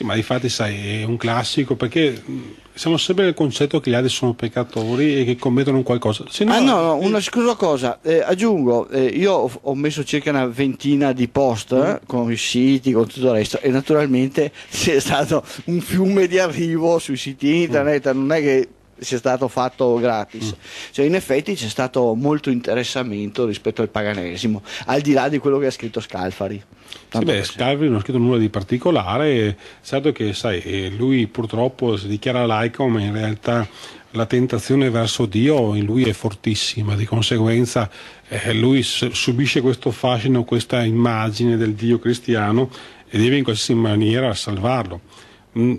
Sì, ma infatti sai, è un classico perché mm, siamo sempre nel concetto che gli altri sono peccatori e che commettono qualcosa. No, ah no, no una scusa cosa, eh, aggiungo, eh, io ho messo circa una ventina di post eh, mm. con i siti, con tutto il resto e naturalmente c'è stato un fiume di arrivo sui siti internet, non è che sia stato fatto gratis. Mm. Cioè, in effetti c'è stato molto interessamento rispetto al paganesimo, al di là di quello che ha scritto Scalfari. Sì, beh, Scalfari non ha scritto nulla di particolare, certo che sai, lui purtroppo si dichiara laico, ma in realtà la tentazione verso Dio in lui è fortissima, di conseguenza eh, lui subisce questo fascino, questa immagine del Dio cristiano e deve in qualsiasi maniera salvarlo. Mm,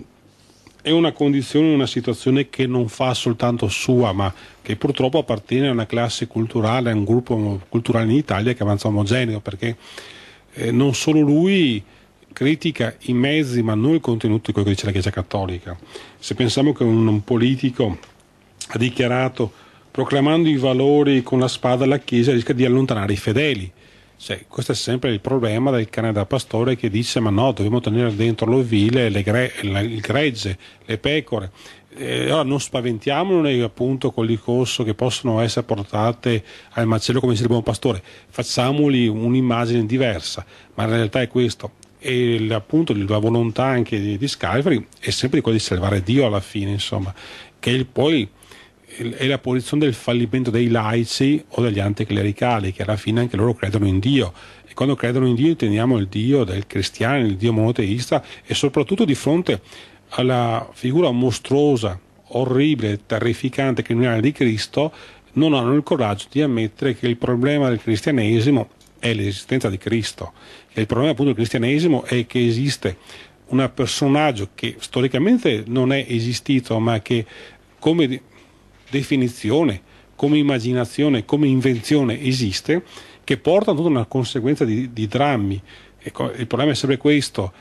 è una condizione, una situazione che non fa soltanto sua, ma che purtroppo appartiene a una classe culturale, a un gruppo culturale in Italia che avanza omogeneo, perché eh, non solo lui critica i mezzi, ma non il contenuto di quello che dice la Chiesa Cattolica. Se pensiamo che un, un politico ha dichiarato proclamando i valori con la spada alla Chiesa rischia di allontanare i fedeli cioè, questo è sempre il problema del cane da pastore che dice ma no, dobbiamo tenere dentro l'ovile, le gre- la, il gregge, le pecore. Eh, allora non spaventiamone appunto con il corso che possono essere portate al macello come dice il buon pastore, facciamoli un'immagine diversa, ma in realtà è questo. E appunto la volontà anche di, di Scalfari è sempre quella di salvare Dio alla fine, insomma, che il, poi è la posizione del fallimento dei laici o degli anticlericali, che alla fine anche loro credono in Dio. E quando credono in Dio intendiamo il Dio del cristiano, il Dio monoteista, e soprattutto di fronte alla figura mostruosa, orribile, terrificante, criminale di Cristo, non hanno il coraggio di ammettere che il problema del cristianesimo è l'esistenza di Cristo, che il problema appunto del cristianesimo è che esiste un personaggio che storicamente non è esistito, ma che come definizione, come immaginazione, come invenzione esiste, che portano ad una conseguenza di, di drammi. Ecco, il problema è sempre questo,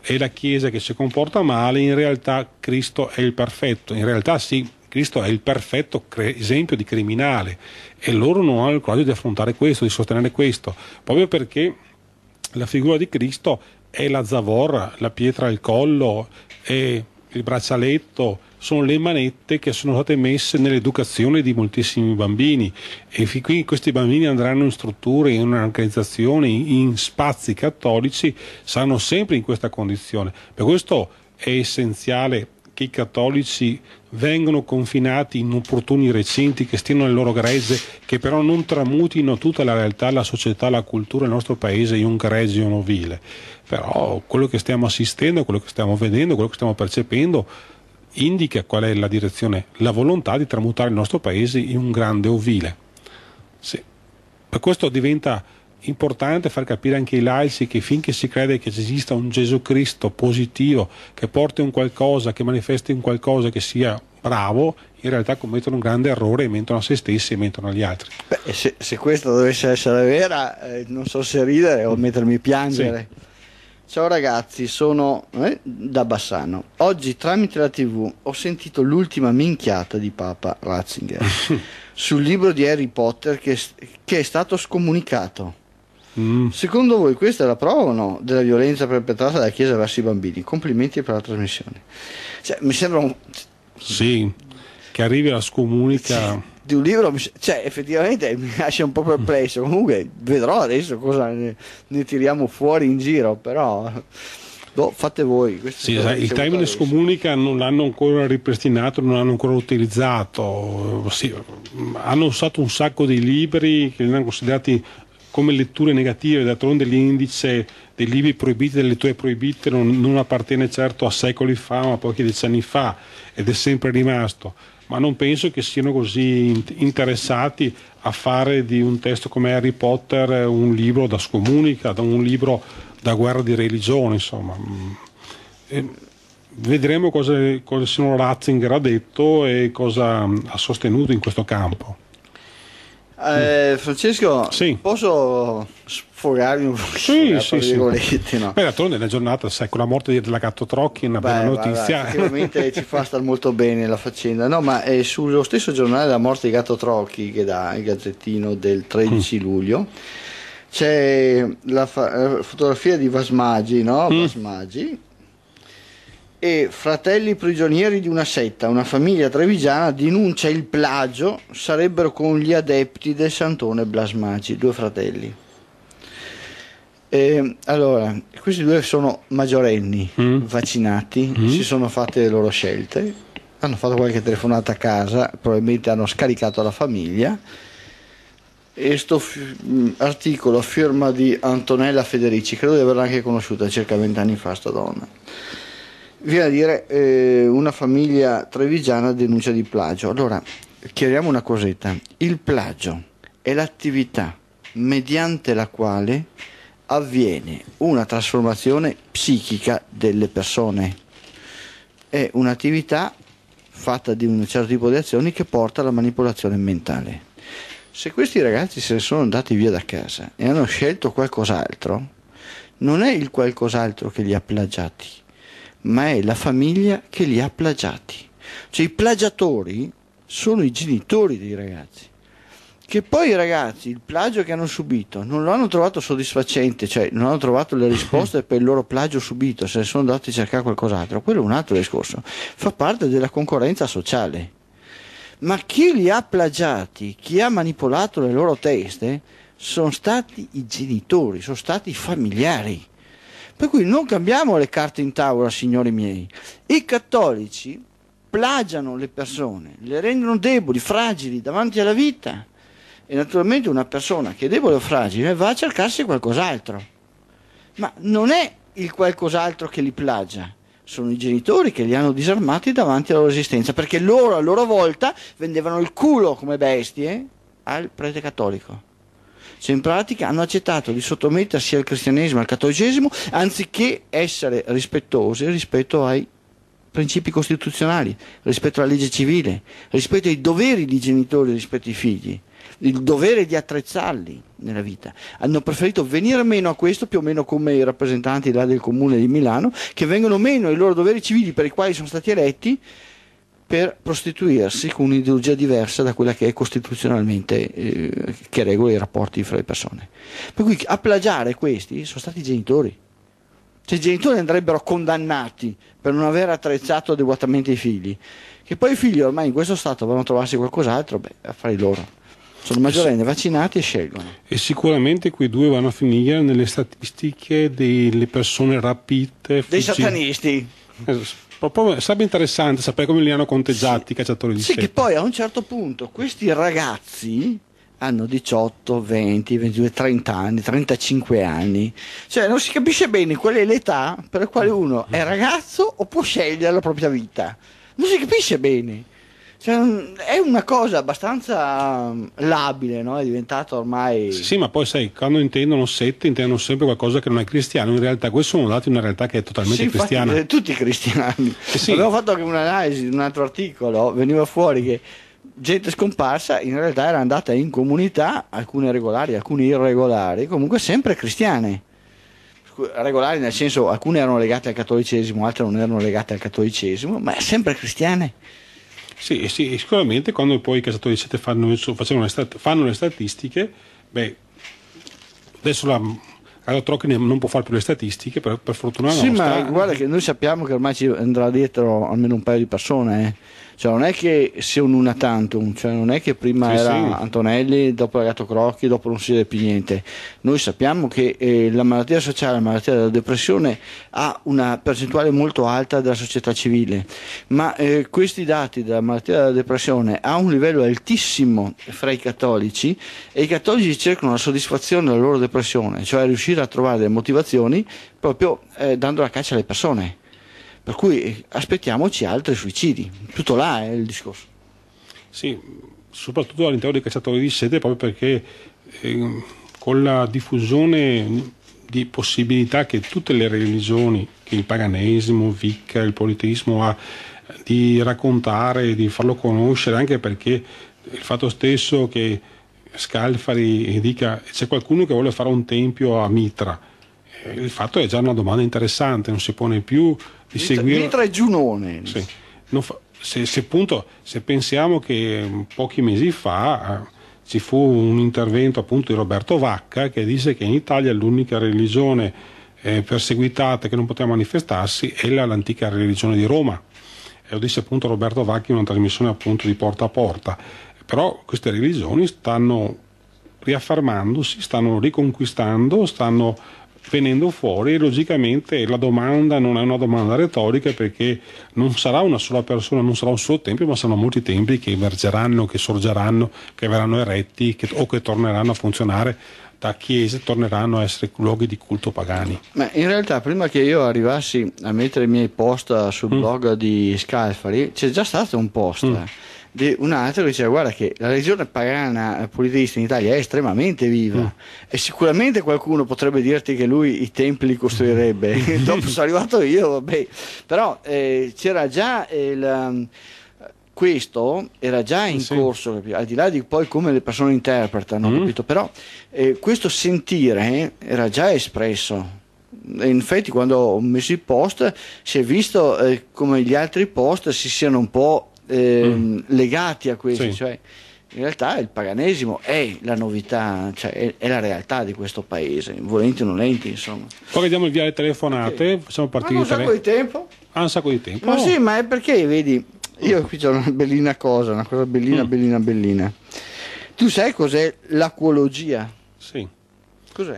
è la Chiesa che si comporta male, in realtà Cristo è il perfetto, in realtà sì, Cristo è il perfetto esempio di criminale e loro non hanno il coraggio di affrontare questo, di sostenere questo, proprio perché la figura di Cristo è la zavorra, la pietra al collo, è il braccialetto, sono le manette che sono state messe nell'educazione di moltissimi bambini e fin qui questi bambini andranno in strutture, in un'organizzazione, in spazi cattolici, saranno sempre in questa condizione. Per questo è essenziale che i cattolici vengano confinati in opportuni recinti che stiano nelle loro grezze, che però non tramutino tutta la realtà, la società, la cultura del nostro paese in un grezio novile. Però quello che stiamo assistendo, quello che stiamo vedendo, quello che stiamo percependo indica qual è la direzione, la volontà di tramutare il nostro paese in un grande ovile. Sì. Per questo diventa importante far capire anche ai laici che finché si crede che esista un Gesù Cristo positivo, che porti un qualcosa, che manifesti un qualcosa, che sia bravo, in realtà commettono un grande errore e mentono a se stessi e mentono agli altri. Beh, se, se questa dovesse essere vera, eh, non so se ridere o mettermi a piangere. Sì. Ciao ragazzi, sono eh, da Bassano. Oggi tramite la TV ho sentito l'ultima minchiata di Papa Ratzinger sul libro di Harry Potter che, che è stato scomunicato. Mm. Secondo voi questa è la prova o no della violenza perpetrata dalla Chiesa verso i bambini? Complimenti per la trasmissione. Cioè, mi sembra un... Sì, che arrivi alla scomunica... Sì di un libro, cioè effettivamente mi lascia un po' perplesso, comunque vedrò adesso cosa ne, ne tiriamo fuori in giro, però... No, boh, fate voi. Sì, il termine scomunica non l'hanno ancora ripristinato, non l'hanno ancora utilizzato. Sì, hanno usato un sacco di libri che li hanno considerati come letture negative, d'altronde l'indice dei libri proibiti, delle letture proibite non, non appartiene certo a secoli fa, ma a pochi decenni fa ed è sempre rimasto ma non penso che siano così interessati a fare di un testo come Harry Potter un libro da scomunica, un libro da guerra di religione, insomma. Mm. E vedremo cosa, cosa il signor Ratzinger ha detto e cosa ha sostenuto in questo campo. Eh, Francesco, sì. posso sfogarmi un po'? Sì, sì, sì. No? Beh, d'altronde nella giornata, sai, con la morte della Gatto Trocchi è una Beh, bella notizia. Sicuramente ci fa star molto bene la faccenda. No, ma è eh, sullo stesso giornale della morte di Gatto Trocchi che dà il gazzettino del 13 mm. luglio c'è la, fa- la, eh, fotografia di Vasmaggi, no? Mm. Vasmaggi e fratelli prigionieri di una setta, una famiglia trevigiana denuncia il plagio, sarebbero con gli adepti del Santone Blasmaci, due fratelli. E, ehm, allora, questi due sono maggiorenni, mm. vaccinati, mm. si sono fatte le loro scelte, hanno fatto qualche telefonata a casa, probabilmente hanno scaricato la famiglia. E sto f- mm, articolo a firma di Antonella Federici, credo di averla anche conosciuta circa vent'anni fa, sta donna viene a dire eh, una famiglia trevigiana denuncia di plagio. Allora, chiariamo una cosetta. Il plagio è l'attività mediante la quale avviene una trasformazione psichica delle persone. È un'attività fatta di un certo tipo di azioni che porta alla manipolazione mentale. Se questi ragazzi se ne sono andati via da casa e hanno scelto qualcos'altro, non è il qualcos'altro che li ha plagiati, ma è la famiglia che li ha plagiati. Cioè i plagiatori sono i genitori dei ragazzi. Che poi i ragazzi il plagio che hanno subito non lo hanno trovato soddisfacente, cioè non hanno trovato le risposte per il loro plagio subito, se ne sono andati a cercare qualcos'altro, quello è un altro discorso. Fa parte della concorrenza sociale. Ma chi li ha plagiati, chi ha manipolato le loro teste, sono stati i genitori, sono stati i familiari. Per cui non cambiamo le carte in tavola, signori miei. I cattolici plagiano le persone, le rendono deboli, fragili davanti alla vita. E naturalmente una persona che è debole o fragile va a cercarsi qualcos'altro. Ma non è il qualcos'altro che li plagia, sono i genitori che li hanno disarmati davanti alla loro esistenza, perché loro a loro volta vendevano il culo come bestie al prete cattolico. Cioè in pratica hanno accettato di sottomettersi al cristianesimo, al cattolicesimo, anziché essere rispettose rispetto ai principi costituzionali, rispetto alla legge civile, rispetto ai doveri di genitori rispetto ai figli, il dovere di attrezzarli nella vita. Hanno preferito venire meno a questo, più o meno come i rappresentanti del comune di Milano, che vengono meno ai loro doveri civili per i quali sono stati eletti per prostituirsi con un'ideologia diversa da quella che è costituzionalmente eh, che regola i rapporti fra le persone. Per cui a plagiare questi sono stati i genitori. Cioè i genitori andrebbero condannati per non aver attrezzato adeguatamente i figli, che poi i figli ormai in questo stato vanno a trovarsi qualcos'altro, beh, a fare i loro. Sono maggiorenni, vaccinati e scelgono. E sicuramente quei due vanno a finire nelle statistiche delle persone rapite. Fuggite. Dei satanisti. Eh, Proprio, sarebbe interessante sapere come li hanno conteggiati sì, i cacciatori di sì, Sì, che poi a un certo punto questi ragazzi hanno 18, 20, 22, 30 anni, 35 anni. Cioè non si capisce bene qual è l'età per la quale uno è ragazzo o può scegliere la propria vita. Non si capisce bene. Cioè, è una cosa abbastanza mm, labile, no? è diventato ormai... Sì, sì, ma poi sai, quando intendono sette intendono sempre qualcosa che non è cristiano, in realtà questo sono dati una realtà che è totalmente sì, cristiana. Infatti, eh, tutti cristiani. Eh sì. Avevo fatto anche un'analisi di un altro articolo, veniva fuori che gente scomparsa in realtà era andata in comunità, alcune regolari, alcune irregolari, comunque sempre cristiane regolari nel senso alcune erano legate al cattolicesimo, altre non erano legate al cattolicesimo, ma sempre cristiane. Sì, sì, sicuramente quando poi i cacciatori di sete fanno, fanno, le statistiche, beh, adesso la Radio Troc non può fare più le statistiche, per, per fortuna sì, nostra. ma guarda che noi sappiamo che ormai ci andrà dietro almeno un paio di persone, eh cioè, non è che sia un una tantum, cioè, non è che prima sì, era sì. Antonelli, dopo era Gatto Crocchi, dopo non si vede più niente. Noi sappiamo che eh, la malattia sociale, la malattia della depressione ha una percentuale molto alta della società civile, ma eh, questi dati della malattia della depressione ha un livello altissimo fra i cattolici e i cattolici cercano la soddisfazione della loro depressione, cioè riuscire a trovare delle motivazioni proprio eh, dando la caccia alle persone. Per cui aspettiamoci altri suicidi. Tutto là è il discorso. Sì, soprattutto all'interno dei cacciatori di sete, proprio perché eh, con la diffusione di possibilità che tutte le religioni, che il paganesimo, Vicca, il politeismo ha, di raccontare, di farlo conoscere, anche perché il fatto stesso che Scalfari dica c'è qualcuno che vuole fare un tempio a Mitra, eh, il fatto è già una domanda interessante, non si pone più di seguire... Mitra è Giunone. Sì. Fa... Se, se, appunto, se, pensiamo che pochi mesi fa eh, ci fu un intervento appunto di Roberto Vacca che disse che in Italia l'unica religione eh, perseguitata che non poteva manifestarsi è l'antica religione di Roma. E lo disse appunto Roberto Vacchi in una trasmissione appunto di porta a porta. Però queste religioni stanno riaffermandosi, stanno riconquistando, stanno venendo fuori logicamente la domanda non è una domanda retorica perché non sarà una sola persona, non sarà un solo tempio, ma saranno molti templi che emergeranno, che sorgeranno, che verranno eretti che, o che torneranno a funzionare da chiese torneranno a essere luoghi di culto pagani. Ma in realtà prima che io arrivassi a mettere i miei post sul mm. blog di Scalfari c'è già stato un post. Mm di un altro che diceva guarda che la religione pagana eh, politeista in Italia è estremamente viva mm. e sicuramente qualcuno potrebbe dirti che lui i templi li costruirebbe mm. dopo sono arrivato io vabbè però eh, c'era già il ehm, questo era già in eh, sì. corso, al di là di poi come le persone interpretano, mm. capito? però eh, questo sentire era già espresso. Infatti, quando ho messo i post si è visto eh, come gli altri post si siano un po' Ehm, mm. legati a questo. Sì. Cioè, in realtà il paganesimo è la novità, cioè è, è, la realtà di questo paese, volenti o nolenti, insomma. Poi vediamo il via le telefonate, okay. facciamo partire. Ma un sacco di tempo? Ha un sacco di tempo. Ma oh. sì, ma è perché, vedi, io oh. qui c'è una bellina cosa, una cosa bellina, mm. bellina, bellina. Tu sai cos'è l'acquologia? Sì. Cos'è?